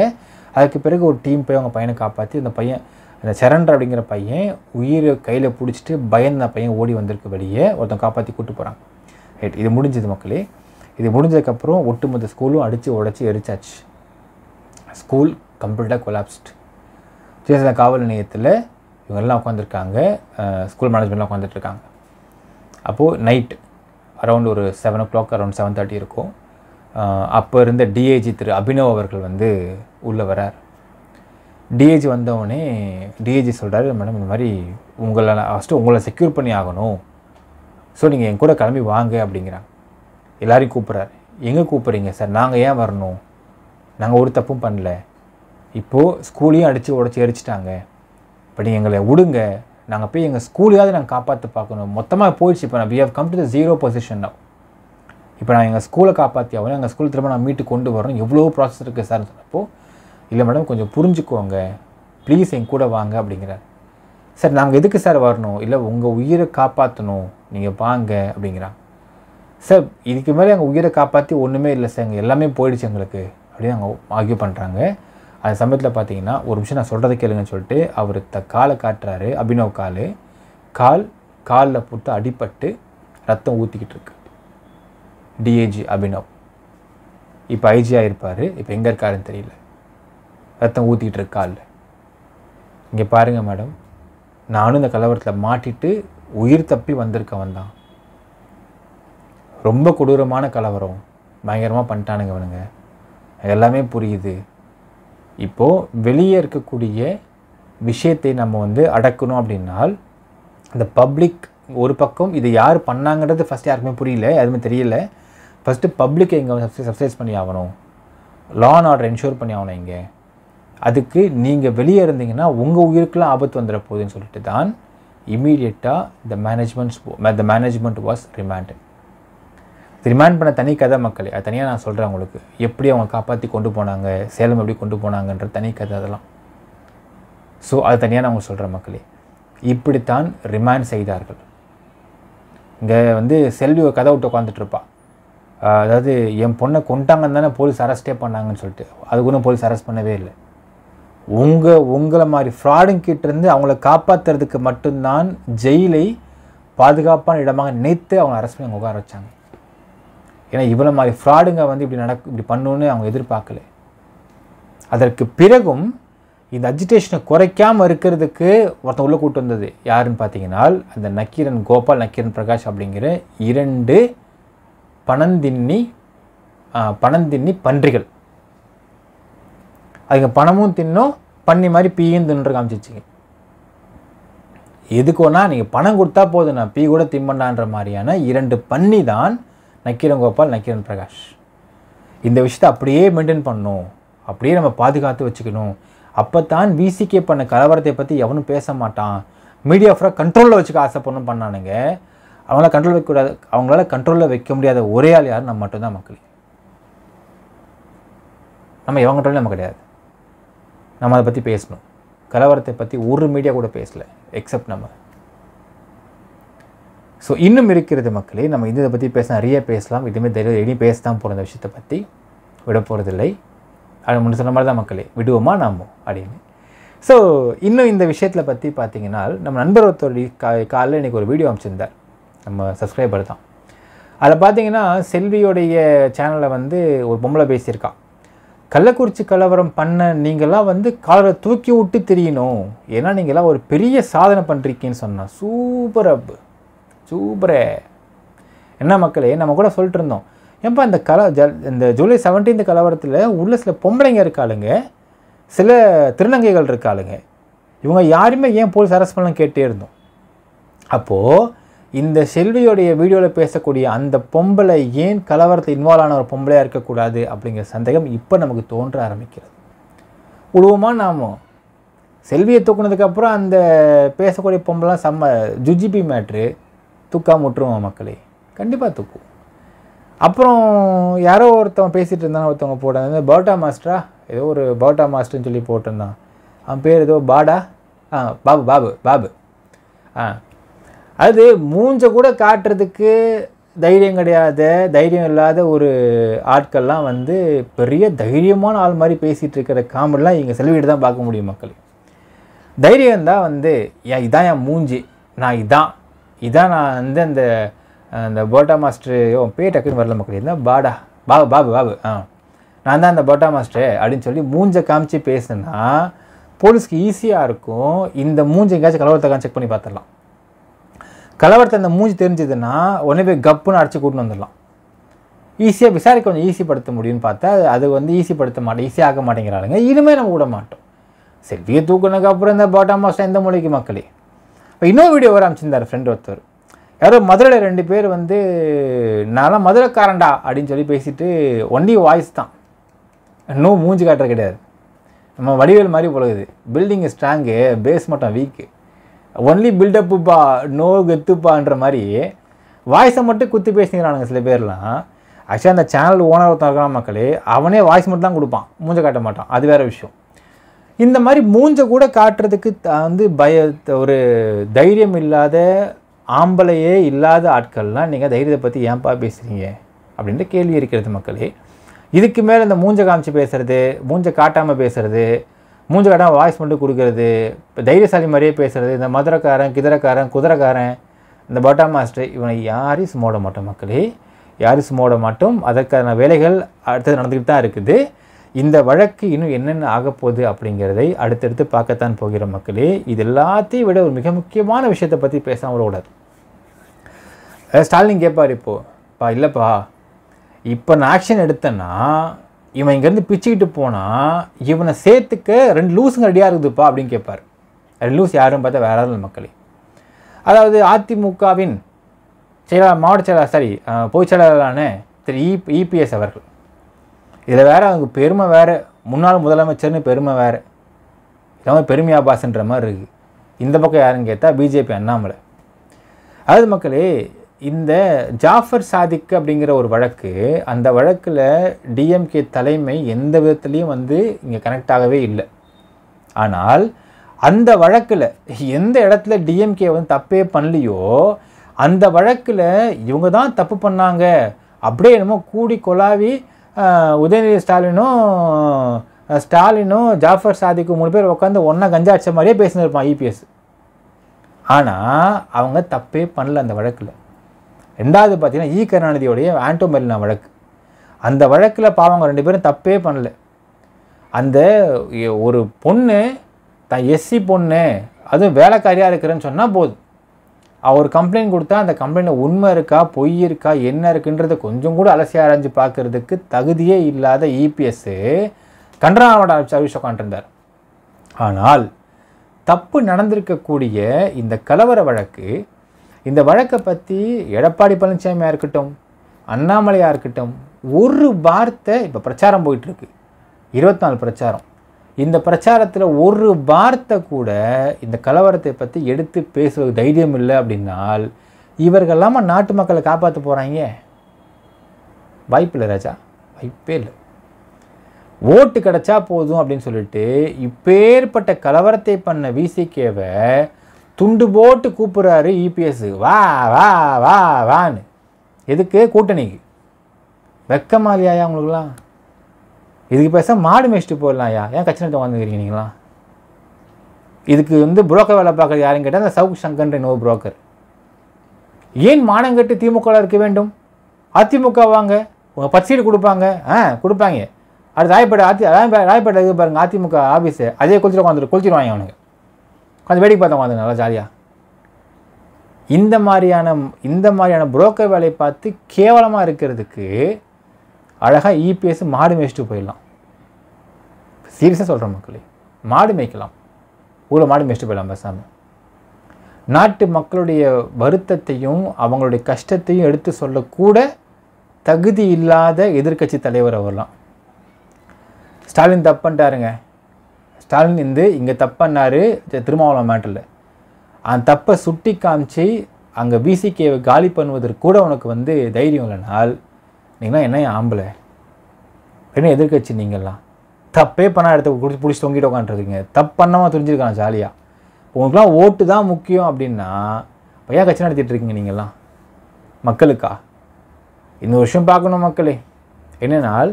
அதுக்கு பிறகு ஒரு டீம் போய் அவங்க பையனை காப்பாற்றி அந்த பையன் அந்த சரண்டர் அப்படிங்கிற பையன் உயிரை கையில் பிடிச்சிட்டு பயந்த பையன் ஓடி வந்திருக்க வெளியே ஒருத்தன் காப்பாற்றி கூப்பிட்டு போகிறான் ரைட் இது முடிஞ்சது மக்களே இது முடிஞ்சதுக்கப்புறம் ஒட்டுமொத்த ஸ்கூலும் அடித்து உடச்சி எரிச்சாச்சு ஸ்கூல் கம்ப்ளீட்டாக கொலாப்ஸ்ட் சுயசேத காவல் நிலையத்தில் இவங்கெல்லாம் உட்காந்துருக்காங்க ஸ்கூல் மேனேஜ்மெண்ட்லாம் உட்காந்துட்ருக்காங்க அப்போது நைட் அரவுண்ட் ஒரு seven o'clock around seven thirty இருக்கும் அப்போ இருந்த டிஏஜி திரு அபினவ் அவர்கள் வந்து உள்ளே வரார் டிஏஜி வந்தவுடனே டிஏஜி சொல்கிறாரு மேடம் இந்த மாதிரி உங்களை ஃபஸ்ட்டு உங்களை செக்யூர் பண்ணி ஆகணும் ஸோ நீங்கள் என் கூட கிளம்பி வாங்க அப்படிங்கிறாங்க எல்லாரையும் கூப்பிட்றாரு எங்கே கூப்பிட்றீங்க சார் நாங்கள் ஏன் வரணும் நாங்கள் ஒரு தப்பும் பண்ணல இப்போது ஸ்கூலையும் அடித்து உடச்சி எரிச்சிட்டாங்க இப்படி எங்களை விடுங்க நாங்கள் போய் எங்கள் ஸ்கூலையாவது நாங்கள் காப்பாற்ற பார்க்கணும் மொத்தமாக போயிடுச்சு இப்போ நான் we have come to the zero position நான் இப்போ நான் எங்கள் ஸ்கூலை காப்பாற்றி ஆகணும் எங்கள் ஸ்கூல் திரும்ப நான் மீட்டு கொண்டு வரணும் எவ்வளோ ப்ராசஸ் இருக்குது சார்னு சொன்னப்போ இல்லை மேடம் கொஞ்சம் புரிஞ்சுக்கோங்க ப்ளீஸ் என் கூட வாங்க அப்படிங்கிறார் சார் நாங்கள் எதுக்கு சார் வரணும் இல்லை உங்கள் உயிரை காப்பாற்றணும் நீங்கள் வாங்க அப்படிங்கிறாங்க சார் இதுக்கு மேலே எங்கள் உயிரை காப்பாற்றி ஒன்றுமே இல்லை சார் எங்கள் எல்லாமே போயிடுச்சு எங்களுக்கு அப்படின்னு அவங்க ஆக்யூ பண்ணுறாங்க அந்த சமயத்தில் பார்த்தீங்கன்னா ஒரு நிமிஷம் நான் சொல்கிறத கேளுங்கன்னு சொல்லிட்டு அவர் த காலை காட்டுறாரு அபினவ் கால் கால் காலில் போட்டு அடிப்பட்டு ரத்தம் ஊற்றிக்கிட்டு இருக்கு டிஏஜி அபினவ் இப்போ ஐஜியாக இருப்பார் இப்போ எங்கே இருக்காருன்னு தெரியல ரத்தம் ஊற்றிக்கிட்டு இருக்கு காலில் இங்கே பாருங்கள் மேடம் நானும் இந்த கலவரத்தில் மாட்டிட்டு உயிர் தப்பி வந்திருக்கவன் தான் ரொம்ப கொடூரமான கலவரம் பயங்கரமாக பண்ணிட்டானுங்க இவனுங்க எல்லாமே புரியுது இப்போது வெளியே இருக்கக்கூடிய விஷயத்தை நம்ம வந்து அடக்கணும் அப்படின்னால் இந்த பப்ளிக் ஒரு பக்கம் இது யார் பண்ணாங்கன்றது ஃபஸ்ட்டு யாருக்குமே புரியல யாருமே தெரியல ஃபஸ்ட்டு பப்ளிக்கை இங்கே சப்சைஸ் பண்ணி ஆகணும் லா அண்ட் ஆர்டர் என்ஷூர் பண்ணி ஆகணும் இங்கே அதுக்கு நீங்கள் வெளியே இருந்தீங்கன்னா உங்கள் உயிருக்கெலாம் ஆபத்து வந்துட போகுதுன்னு சொல்லிட்டு தான் இமீடியட்டாக the managements the management was remanded remand பண்ண தனி கதை மக்கள் அது தனியாக நான் சொல்கிறேன் உங்களுக்கு எப்படி அவங்க காப்பாற்றி கொண்டு போனாங்க சேலம் எப்படி கொண்டு போனாங்கன்ற தனி கதை அதெல்லாம் ஸோ அது தனியாக நான் உங்களுக்கு சொல்கிறேன் மக்களே இப்படித்தான் ரிமாண்ட் செய்தார்கள் இங்கே வந்து செல்வி ஒரு கதை விட்டு உட்காந்துட்ருப்பா அதாவது என் பொண்ணை கொண்டாங்கன்னு தானே போலீஸ் அரெஸ்ட்டே பண்ணாங்கன்னு சொல்லிட்டு அது கூட போலீஸ் அரெஸ்ட் பண்ணவே இல்லை உங்கள் உங்களை மாதிரி ஃப்ராடுங்கிட்டேருந்து அவங்கள காப்பாற்றுறதுக்கு மட்டும்தான் ஜெயிலை பாதுகாப்பான இடமாக நினைத்து அவங்க அரெஸ்ட் பண்ணி உட்கார வச்சாங்க ஏன்னா இவ்வளோ மாதிரி ஃப்ராடுங்க வந்து இப்படி நடக்கு இப்படி பண்ணணும்னு அவங்க எதிர்பார்க்கல அதற்கு பிறகும் இந்த அஜிடேஷனை குறைக்காமல் இருக்கிறதுக்கு ஒருத்தன் உள்ளே கூட்டு வந்தது யாருன்னு பார்த்தீங்கன்னா அந்த நக்கீரன் கோபால் நக்கீரன் பிரகாஷ் அப்படிங்கிற இரண்டு பணந்தின்னி பணந்தின்னி பன்றிகள் அதுங்க பணமும் தின்னும் பண்ணி மாதிரி பீயும் தின்ற காமிச்சிச்சிங்க எதுக்கோனா நீங்கள் பணம் கொடுத்தா போதும் நான் பீ கூட திம்மண்டான்ற மாதிரியான இரண்டு பண்ணி தான் நக்கீரன் கோபால் நக்கீரன் பிரகாஷ் இந்த விஷயத்தை அப்படியே மெயின்டைன் பண்ணணும் அப்படியே நம்ம பாதுகாத்து வச்சுக்கணும் அப்போ தான் விசிகே பண்ண கலவரத்தை பற்றி எவனும் பேச மாட்டான் மீடியா ஃபுல்லாக கண்ட்ரோலில் வச்சுக்க ஆசைப்படணும் பண்ணானுங்க அவங்களால கண்ட்ரோல் வைக்கக்கூடாது அவங்களால கண்ட்ரோலில் வைக்க முடியாத ஒரே ஆள் யாரும் நம்ம மட்டும்தான் மக்கள் நம்ம எவங்க கண்ட்ரோலும் நம்ம கிடையாது நம்ம அதை பற்றி பேசணும் கலவரத்தை பற்றி ஒரு மீடியா கூட பேசலை எக்ஸப்ட் நம்ம ஸோ இன்னும் இருக்கிறது மக்களே நம்ம இதை பற்றி பேச நிறைய பேசலாம் இதுவுமே தெரியாது எதையும் பேச தான் போகிற இந்த விஷயத்தை பற்றி விட போகிறதில்லை அது முன்ன சொன்ன மாதிரி தான் மக்களே விடுவோமா நாமோ அப்படின்னு ஸோ இன்னும் இந்த விஷயத்தில் பற்றி பார்த்தீங்கன்னா நம்ம நண்பர் ஒருத்தருடைய கா காலையில் இன்றைக்கி ஒரு வீடியோ அமைச்சிருந்தார் நம்ம சப்ஸ்கிரைபர் தான் அதில் பார்த்தீங்கன்னா செல்வியோடைய சேனலில் வந்து ஒரு பொம்பளை பேசியிருக்கான் கள்ளக்குறிச்சி கலவரம் பண்ண நீங்களாம் வந்து காலரை தூக்கி விட்டு தெரியணும் ஏன்னா நீங்களாம் ஒரு பெரிய சாதனை பண்ணுறீங்கன்னு சொன்னால் சூப்பர் அப்பு சூப்பரே என்ன மக்களே நம்ம கூட சொல்லிட்டு இருந்தோம் ஏன்பா இந்த கல ஜல் இந்த ஜூலை செவன்டீன்த் கலவரத்தில் உள்ள சில பொம்பளைங்க இருக்காளுங்க சில திருநங்கைகள் இருக்காளுங்க இவங்க யாருமே ஏன் போலீஸ் அரெஸ்ட் பண்ணலாம் கேட்டே இருந்தோம் அப்போது இந்த செல்வியோடைய வீடியோவில் பேசக்கூடிய அந்த பொம்பளை ஏன் கலவரத்தில் இன்வால்வ் ஆன ஒரு பொம்பளையாக இருக்கக்கூடாது அப்படிங்கிற சந்தேகம் இப்போ நமக்கு தோன்ற ஆரம்பிக்கிறது விடுவோமா நாம் செல்வியை தூக்குனதுக்கப்புறம் அந்த பேசக்கூடிய பொம்பளைலாம் செம்ம ஜுஜிபி மேட்ரு தூக்காமல் விட்டுருமா மக்களே கண்டிப்பாக தூக்கும் அப்புறம் யாரோ ஒருத்தவன் பேசிகிட்டு இருந்தாலும் ஒருத்தவங்க போட்டான் இந்த மாஸ்டரா ஏதோ ஒரு பர்ட்டா மாஸ்டர்னு சொல்லி போட்டிருந்தான் அவன் பேர் ஏதோ பாடா ஆ பாபு பாபு பாபு ஆ அது மூஞ்ச கூட காட்டுறதுக்கு தைரியம் கிடையாத தைரியம் இல்லாத ஒரு ஆட்கள்லாம் வந்து பெரிய தைரியமான ஆள் மாதிரி பேசிகிட்டு இருக்கிற காமெடிலாம் இங்கே செல்வீடு தான் பார்க்க முடியும் மக்கள் தைரியம் தான் வந்து ஏன் இதான் என் மூஞ்சி நான் இதான் இதான் நான் வந்து அந்த அந்த போட்டா மாஸ்டர் பே டக்குன்னு வரல மக்கள் இருந்தால் பாடா பாபு பாபு பாபு ஆ நான் தான் அந்த போட்டா மாஸ்டர் அப்படின்னு சொல்லி மூஞ்சை காமிச்சு பேசுனா போலீஸ்க்கு ஈஸியாக இருக்கும் இந்த மூஞ்சி எங்கேயாச்சும் கலவரத்தை செக் பண்ணி பார்த்துடலாம் கலவரத்தை அந்த மூஞ்சி தெரிஞ்சதுன்னா உடனே போய் கப்புன்னு அடிச்சு கூட்டின்னு வந்துடலாம் ஈஸியாக விசாரிக்க கொஞ்சம் ஈஸிப்படுத்த முடியும்னு பார்த்தா அது வந்து ஈஸிப்படுத்த மாட்டேன் ஆக மாட்டேங்கிறாளுங்க இனிமேல் நம்ம விட மாட்டோம் செல்வியை தூக்குனதுக்கப்புறம் இந்த போட்டா மாஸ்டர் எந்த மொழிக்கு மக்களே இப்போ இன்னொரு வீடியோ வேறு அமைச்சிருந்தார் ஃப்ரெண்ட் ஒருத்தர் யாரோ மதுரையில் ரெண்டு பேர் வந்து நான் மதுரைக்காரண்டா அப்படின்னு சொல்லி பேசிட்டு ஒன்லி வாய்ஸ் தான் இன்னும் மூஞ்சி காட்டுற கிடையாது நம்ம வடிவேல் மாதிரி பொழுது பில்டிங் ஸ்ட்ராங்கு பேஸ் மட்டும் வீக்கு ஒன்லி பில்டப்புப்பா நோ கெத்துப்பான்ற மாதிரி வாய்ஸை மட்டும் குத்தி பேசிக்கிறானுங்க சில பேர்லாம் ஆக்சுவலாக அந்த சேனல் ஓனர் ஒருத்தர் மக்களே அவனே வாய்ஸ் மட்டும் தான் கொடுப்பான் மூஞ்ச காட்ட மாட்டான் அது வேறு விஷயம் இந்த மாதிரி மூஞ்ச கூட காட்டுறதுக்கு வந்து பய ஒரு தைரியம் இல்லாத ஆம்பளையே இல்லாத ஆட்கள்லாம் நீங்கள் தைரியத்தை பற்றி ஏன்பா பேசுகிறீங்க அப்படின்ற கேள்வி இருக்கிறது மக்களே இதுக்கு மேலே இந்த மூஞ்ச காமிச்சு பேசுகிறது மூஞ்ச காட்டாமல் பேசுகிறது மூஞ்ச காட்டாமல் வாய்ஸ் மட்டும் கொடுக்கறது இப்போ தைரியசாலி மாதிரியே பேசுகிறது இந்த மதுரக்காரன் கிதரக்காரன் குதிரைக்காரன் இந்த பட்டா மாஸ்டர் இவனை யாரையும் சுமோட மாட்டோம் மக்களே யாரும் சுமோட மாட்டோம் அதற்கான வேலைகள் அடுத்தது நடந்துக்கிட்டு தான் இருக்குது இந்த வழக்கு இன்னும் என்னென்ன ஆகப்போகுது அப்படிங்கிறதை அடுத்தடுத்து பார்க்கத்தான் போகிற மக்களே இது எல்லாத்தையும் விட ஒரு மிக முக்கியமான விஷயத்தை பற்றி பேசாமல் கூடாது ஸ்டாலின் கேட்பார் இப்போது பா இல்லைப்பா இப்போ நான் ஆக்ஷன் எடுத்தேன்னா இவன் இங்கேருந்து பிச்சுக்கிட்டு போனால் இவனை சேர்த்துக்க ரெண்டு லூஸுங்க ரெடியாக இருக்குதுப்பா அப்படின்னு கேட்பார் ரெண்டு லூஸ் யாரும் பார்த்தா வேற யாரும் மக்களே அதாவது அதிமுகவின் செயலாளர் மாவட்ட செயலாளர் சாரி பொதுச் செயலாளரான திரு இ இபிஎஸ் அவர்கள் இதில் வேறு அவங்க பெருமை வேறு முன்னாள் முதலமைச்சர்னு பெருமை வேறு இல்லாமல் பெருமையா பாசன்ற மாதிரி இருக்குது இந்த பக்கம் யாருன்னு கேட்டால் பிஜேபி அண்ணாமலை அதாவது மக்களே இந்த ஜாஃபர் சாதிக் அப்படிங்கிற ஒரு வழக்கு அந்த வழக்கில் டிஎம்கே தலைமை எந்த விதத்துலேயும் வந்து இங்கே கனெக்ட் ஆகவே இல்லை ஆனால் அந்த வழக்கில் எந்த இடத்துல டிஎம்கே வந்து தப்பே பண்ணலையோ அந்த வழக்கில் இவங்க தான் தப்பு பண்ணாங்க அப்படியே என்னமோ கூடி கொலாவி உதயநிதி ஸ்டாலினும் ஸ்டாலினும் ஜாஃபர் சாதிக்கு மூணு பேர் உட்காந்து ஒன்றா கஞ்சா அடித்த மாதிரியே பேசினிருப்பான் ஐபிஎஸ் e ஆனால் அவங்க தப்பே பண்ணல அந்த வழக்கில் ரெண்டாவது பார்த்தீங்கன்னா ஈ e கருணாநிதியோடைய ஆண்டோ மெரினா வழக்கு அந்த வழக்கில் பாவங்க ரெண்டு பேரும் தப்பே பண்ணல அந்த ஒரு பொண்ணு தான் எஸ்சி பொண்ணு அதுவும் வேலைக்காரியாக இருக்கிறேன்னு சொன்னால் போதும் அவர் கம்ப்ளைண்ட் கொடுத்தா அந்த கம்ப்ளைண்ட்டில் உண்மை இருக்கா பொய் இருக்கா என்ன இருக்குன்றதை கொஞ்சம் கூட அலசி ஆராய்ஞ்சு பார்க்குறதுக்கு தகுதியே இல்லாத இபிஎஸ்ஸு e கண்டராவட சவிஷ் உட்காந்துருந்தார் ஆனால் தப்பு நடந்திருக்கக்கூடிய இந்த கலவர வழக்கு இந்த வழக்கை பற்றி எடப்பாடி பழனிசாமியாக இருக்கட்டும் அண்ணாமலையாக இருக்கட்டும் ஒரு வார்த்தை இப்போ பிரச்சாரம் போயிட்டுருக்கு இருபத்தி நாலு பிரச்சாரம் இந்த பிரச்சாரத்தில் ஒரு வார்த்தை கூட இந்த கலவரத்தை பற்றி எடுத்து பேசுவது தைரியம் இல்லை அப்படின்னால் இவர்கள்லாம நாட்டு மக்களை காப்பாற்ற போகிறாங்க வாய்ப்பில்லை ராஜா வாய்ப்பே இல்லை ஓட்டு கிடச்சா போதும் அப்படின்னு சொல்லிட்டு இப்பேற்பட்ட கலவரத்தை பண்ண விசிகேவை துண்டு போட்டு கூப்பிட்றாரு இபிஎஸ் வா வா வா வான்னு எதுக்கு கூட்டணிக்கு வெக்கமாதிரியாயா அவங்களுக்குலாம் இதுக்கு பேச மாடு மேய்ச்சிட்டு ஐயா ஏன் கட்சி நேரத்தை உட்காந்துக்கிறீங்க நீங்களா இதுக்கு வந்து புரோக்கர் வேலை பார்க்குறது யாரும் கேட்டால் அந்த சவுக் சங்கர்ன்ற நோ புரோக்கர் ஏன் மானம் கட்டு திமுகவில் இருக்க வேண்டும் அதிமுக வாங்க உங்கள் பச்சீடு கொடுப்பாங்க ஆ கொடுப்பாங்க அடுத்து ராயப்பேட்டை அதி ராயப்பேட்டை இது பாருங்கள் அதிமுக ஆஃபீஸு அதே கொளுத்திட்டு உட்காந்துரு கொளுத்திடுவாங்க அவனுக்கு கொஞ்சம் வேடிக்கை பார்த்தா உட்காந்து நல்லா ஜாலியாக இந்த மாதிரியான இந்த மாதிரியான புரோக்கர் வேலையை பார்த்து கேவலமாக இருக்கிறதுக்கு அழகாக இபிஎஸ் e மாடு மேய்ச்சிட்டு போயிடலாம் சீரியஸாக சொல்கிற மக்களே மாடு மேய்க்கலாம் ஊரில் மாடு மேய்ச்சிட்டு போயிடலாம் பேசாமல் நாட்டு மக்களுடைய வருத்தத்தையும் அவங்களுடைய கஷ்டத்தையும் எடுத்து சொல்லக்கூட தகுதி இல்லாத எதிர்கட்சி தலைவர் அவர்லாம் ஸ்டாலின் தப்புன்ட்டாருங்க ஸ்டாலின் இருந்து இங்கே தப்புன்னாரு திருமாவளவன் மேட்டரில் அந்த தப்பை சுட்டி காமிச்சு அங்கே பிசிகேவை காலி பண்ணுவதற்கு கூட உனக்கு வந்து தைரியம் இல்லைனால் நீங்களாம் என்ன ஆம்பளை என்ன எதிர்கட்சி நீங்கள்லாம் தப்பே பண்ணா இடத்த குடிச்சு பிடிச்சி தொங்கிட்டு உட்காந்துருக்கீங்க தப்பு பண்ணாமல் தெரிஞ்சிருக்கான் ஜாலியாக உங்களுக்குலாம் ஓட்டு தான் முக்கியம் அப்படின்னா பையன் கட்சி நடத்திட்டு இருக்கீங்க நீங்கள்லாம் மக்களுக்கா இந்த வருஷம் பார்க்கணும் மக்களே என்னென்னால்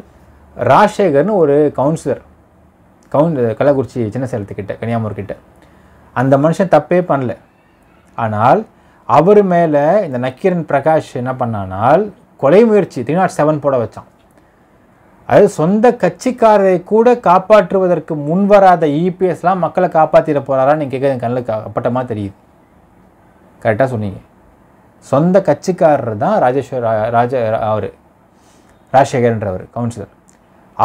ராஜசேகர்னு ஒரு கவுன்சிலர் கவுன் கள்ளக்குறிச்சி சின்ன சேலத்துக்கிட்ட கன்னியாமூர்கிட்ட அந்த மனுஷன் தப்பே பண்ணல ஆனால் அவர் மேலே இந்த நக்கீரன் பிரகாஷ் என்ன பண்ணானால் கொலை முயற்சி த்ரீ நாட் செவன் போட வச்சான் அது சொந்த கட்சிக்காரரை கூட காப்பாற்றுவதற்கு முன்வராத இபிஎஸ்லாம் e மக்களை காப்பாற்றிட போகிறாரான்னு கேட்க என் கண்ணுக்கு அப்பட்டமாக தெரியுது கரெக்டாக சொன்னீங்க சொந்த கட்சிக்காரர் தான் ராஜேஸ்வர் ராஜ அவர் ராஜசேகரன்றவர் கவுன்சிலர்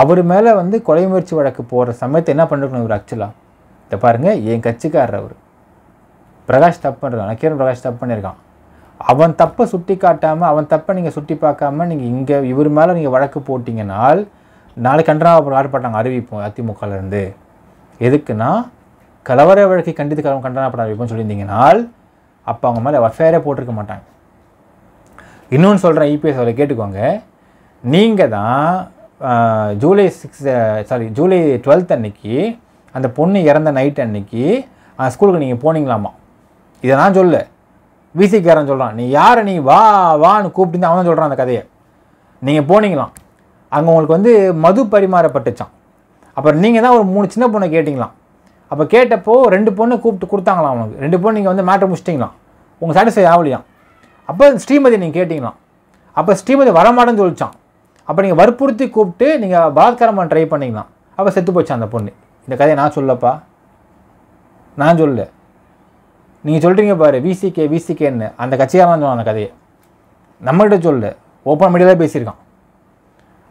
அவர் மேலே வந்து கொலை முயற்சி வழக்கு போகிற சமயத்தை என்ன பண்ணிருக்கணும் இவர் ஆக்சுவலாக இதை பாருங்கள் என் கட்சிக்காரர் அவர் பிரகாஷ் தப்பு பண்ணிருக்கான் நக்கீரன் பிரகாஷ் தப்பு பண்ணியிருக்கான் அவன் தப்பை சுட்டி காட்டாமல் அவன் தப்பை நீங்கள் சுட்டி பார்க்காம நீங்கள் இங்கே இவர் மேலே நீங்கள் வழக்கு போட்டிங்கனால் நாளைக்கு அன்றாவது ஆர்ப்பாட்டம் அறிவிப்போம் அதிமுகலேருந்து எதுக்குன்னா கலவர வழக்கை கண்டித்து கலவரம் கண்டனப்பட அறிவிப்போம் சொல்லியிருந்தீங்கனால் அப்போ அவங்க மேலே எஃப்ஐஆரே போட்டிருக்க மாட்டாங்க இன்னொன்று சொல்கிறேன் இபிஎஸ் e அவரை கேட்டுக்கோங்க நீங்கள் தான் July six sorry July twelfth அன்னைக்கு அந்த பொண்ணு இறந்த நைட் அன்னைக்கு ஸ்கூலுக்கு நீங்கள் போனீங்களாமா இதை நான் சொல்லு வீசிக்காரன் சொல்கிறான் நீ யார் நீ வா வான்னு கூப்பிட்டு அவன் சொல்கிறான் அந்த கதையை நீங்கள் போனீங்களாம் அங்கே உங்களுக்கு வந்து மது பரிமாறப்பட்டுச்சான் அப்புறம் நீங்கள் தான் ஒரு மூணு சின்ன பொண்ணை கேட்டிங்களாம் அப்போ கேட்டப்போ ரெண்டு பொண்ணு கூப்பிட்டு கொடுத்தாங்களாம் அவனுக்கு ரெண்டு பொண்ணு நீங்கள் வந்து மேட்ரு முடிச்சிட்டிங்களாம் உங்கள் சாட்டிஸ்ஃபை ஆகலையாம் அப்போ ஸ்ரீமதி நீங்கள் கேட்டிங்களாம் அப்போ ஸ்ரீமதி வரமாட்டேன்னு சொல்லிச்சான் அப்போ நீங்கள் வற்புறுத்தி கூப்பிட்டு நீங்கள் பலாத்காரம் பண்ண ட்ரை பண்ணிங்களாம் அப்போ செத்து போச்சான் அந்த பொண்ணு இந்த கதையை நான் சொல்லப்பா நான் சொல்லு நீங்கள் சொல்கிறீங்க பாரு விசிகே விசிகேன்னு அந்த கட்சியாக தான் அந்த கதையை நம்மகிட்ட சொல்லு ஓப்பன் மீடியாவில் பேசியிருக்கான்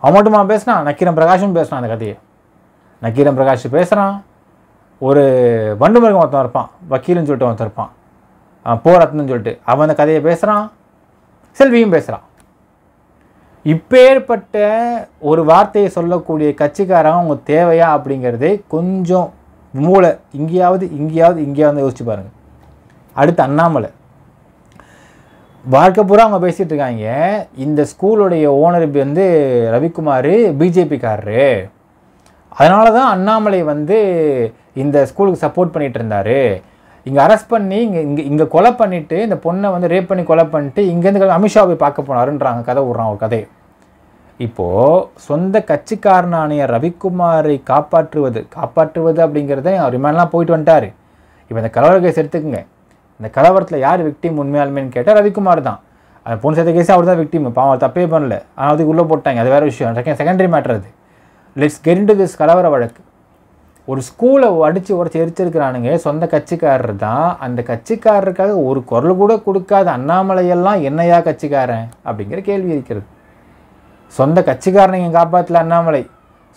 அவன் மட்டுமா பேசினான் நக்கீரன் பிரகாஷும் பேசினான் அந்த கதையை நக்கீரன் பிரகாஷ் பேசுகிறான் ஒரு வண்டுமிருகம் ஒருத்தன் இருப்பான் வக்கீல்னு சொல்லிட்டு ஒருத்தன் இருப்பான் போரத்னு சொல்லிட்டு அவன் அந்த கதையை பேசுகிறான் செல்வியும் பேசுகிறான் இப்பேற்பட்ட ஒரு வார்த்தையை சொல்லக்கூடிய கட்சிக்காரன் அவங்க தேவையா அப்படிங்கிறதே கொஞ்சம் மூளை இங்கேயாவது இங்கேயாவது இங்கேயாவது யோசிச்சு பாருங்கள் அடுத்து அண்ணாமலை வாழ்க்கை பூரா அவங்க பேசிகிட்டு இருக்காங்க இந்த ஸ்கூலுடைய ஓனர் வந்து ரவிக்குமார் பிஜேபிக்காரரு அதனால தான் அண்ணாமலை வந்து இந்த ஸ்கூலுக்கு சப்போர்ட் பண்ணிகிட்டு இருந்தார் இங்கே அரெஸ்ட் பண்ணி இங்கே இங்கே இங்கே கொலை பண்ணிவிட்டு இந்த பொண்ணை வந்து ரேப் பண்ணி கொலை பண்ணிட்டு இங்கேருந்து அமித்ஷா போய் பார்க்க போனாருன்றாங்க கதை விட்றான் ஒரு கதை இப்போது சொந்த கட்சிக்காரனானிய ரவிக்குமாரை காப்பாற்றுவது காப்பாற்றுவது அப்படிங்கிறத மேலாம் போயிட்டு வந்துட்டார் இப்போ இந்த கலவர கேஸ் இந்த கலவரத்தில் யார் விக்டீம் உண்மையாலுமேன்னு கேட்டால் ரவிக்குமார் தான் அந்த பொண்ணு சேர்த்த கேஸே அவர் தான் விக்டீம் பாவம் அவர் தப்பே பண்ணல ஆனால் அதுக்கு உள்ளே போட்டாங்க அது வேறு விஷயம் செகண்ட் செகண்டரி மேட்டர் அது லெட்ஸ் கெரிண்டு திஸ் கலவர வழக்கு ஒரு ஸ்கூலை அடித்து உடச்சி எரிச்சிருக்கிறானுங்க சொந்த கட்சிக்காரர் தான் அந்த கட்சிக்காரருக்காக ஒரு குரல் கூட கொடுக்காத அண்ணாமலையெல்லாம் என்னையா கட்சிக்காரன் அப்படிங்கிற கேள்வி இருக்கிறது சொந்த கட்சிக்காரனை கட்சிக்காரனைங்க காப்பாற்றல அண்ணாமலை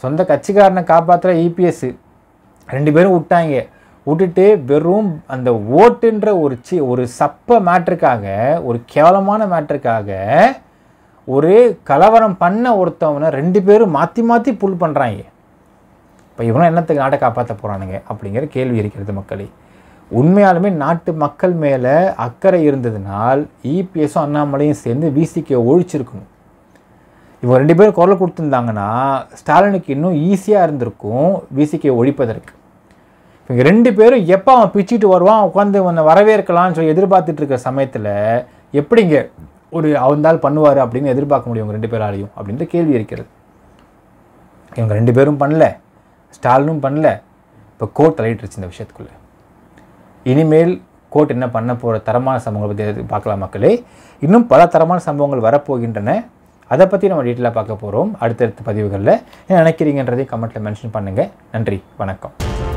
சொந்த கட்சிக்காரனை காப்பாற்றுற இபிஎஸ்ஸு e ரெண்டு பேரும் விட்டாங்க விட்டுட்டு வெறும் அந்த ஓட்டுன்ற ஒரு சி ஒரு சப்ப மேட்ருக்காக ஒரு கேவலமான மேட்ருக்காக ஒரு கலவரம் பண்ண ஒருத்தவனை ரெண்டு பேரும் மாற்றி மாற்றி புல் பண்ணுறாங்க இப்போ இவனும் என்னத்துக்கு நாட்டை காப்பாற்ற போகிறானுங்க அப்படிங்கிற கேள்வி இருக்கிறது மக்களே உண்மையாலுமே நாட்டு மக்கள் மேலே அக்கறை இருந்ததுனால் இபிஎஸும் அண்ணாமலையும் சேர்ந்து விசிகே ஒழிச்சிருக்கணும் இவங்க ரெண்டு பேரும் குரல் கொடுத்துருந்தாங்கன்னா ஸ்டாலினுக்கு இன்னும் ஈஸியாக இருந்திருக்கும் விசிகே ஒழிப்பதற்கு இவங்க ரெண்டு பேரும் எப்போ அவன் பிச்சுட்டு வருவான் உட்காந்து உன்னை வரவேற்கலான்னு சொல்லி எதிர்பார்த்துட்டு இருக்க சமயத்தில் எப்படிங்க ஒரு அவந்தால் பண்ணுவார் அப்படின்னு எதிர்பார்க்க முடியும் இவங்க ரெண்டு பேராலையும் அப்படின்ற கேள்வி இருக்கிறது இவங்க ரெண்டு பேரும் பண்ணல ஸ்டாலினும் பண்ணல இப்போ கோர்ட் தலையிட்டுருச்சு இந்த விஷயத்துக்குள்ளே இனிமேல் கோர்ட் என்ன பண்ண போகிற தரமான சம்பவங்களை பற்றி பார்க்கலாம் மக்களே இன்னும் பல தரமான சம்பவங்கள் வரப்போகின்றன அதை பற்றி நம்ம டீட்டெயிலாக பார்க்க போகிறோம் அடுத்தடுத்த பதிவுகளில் என்ன நினைக்கிறீங்கன்றதையும் கமெண்ட்டில் மென்ஷன் பண்ணுங்கள் நன்றி வணக்கம்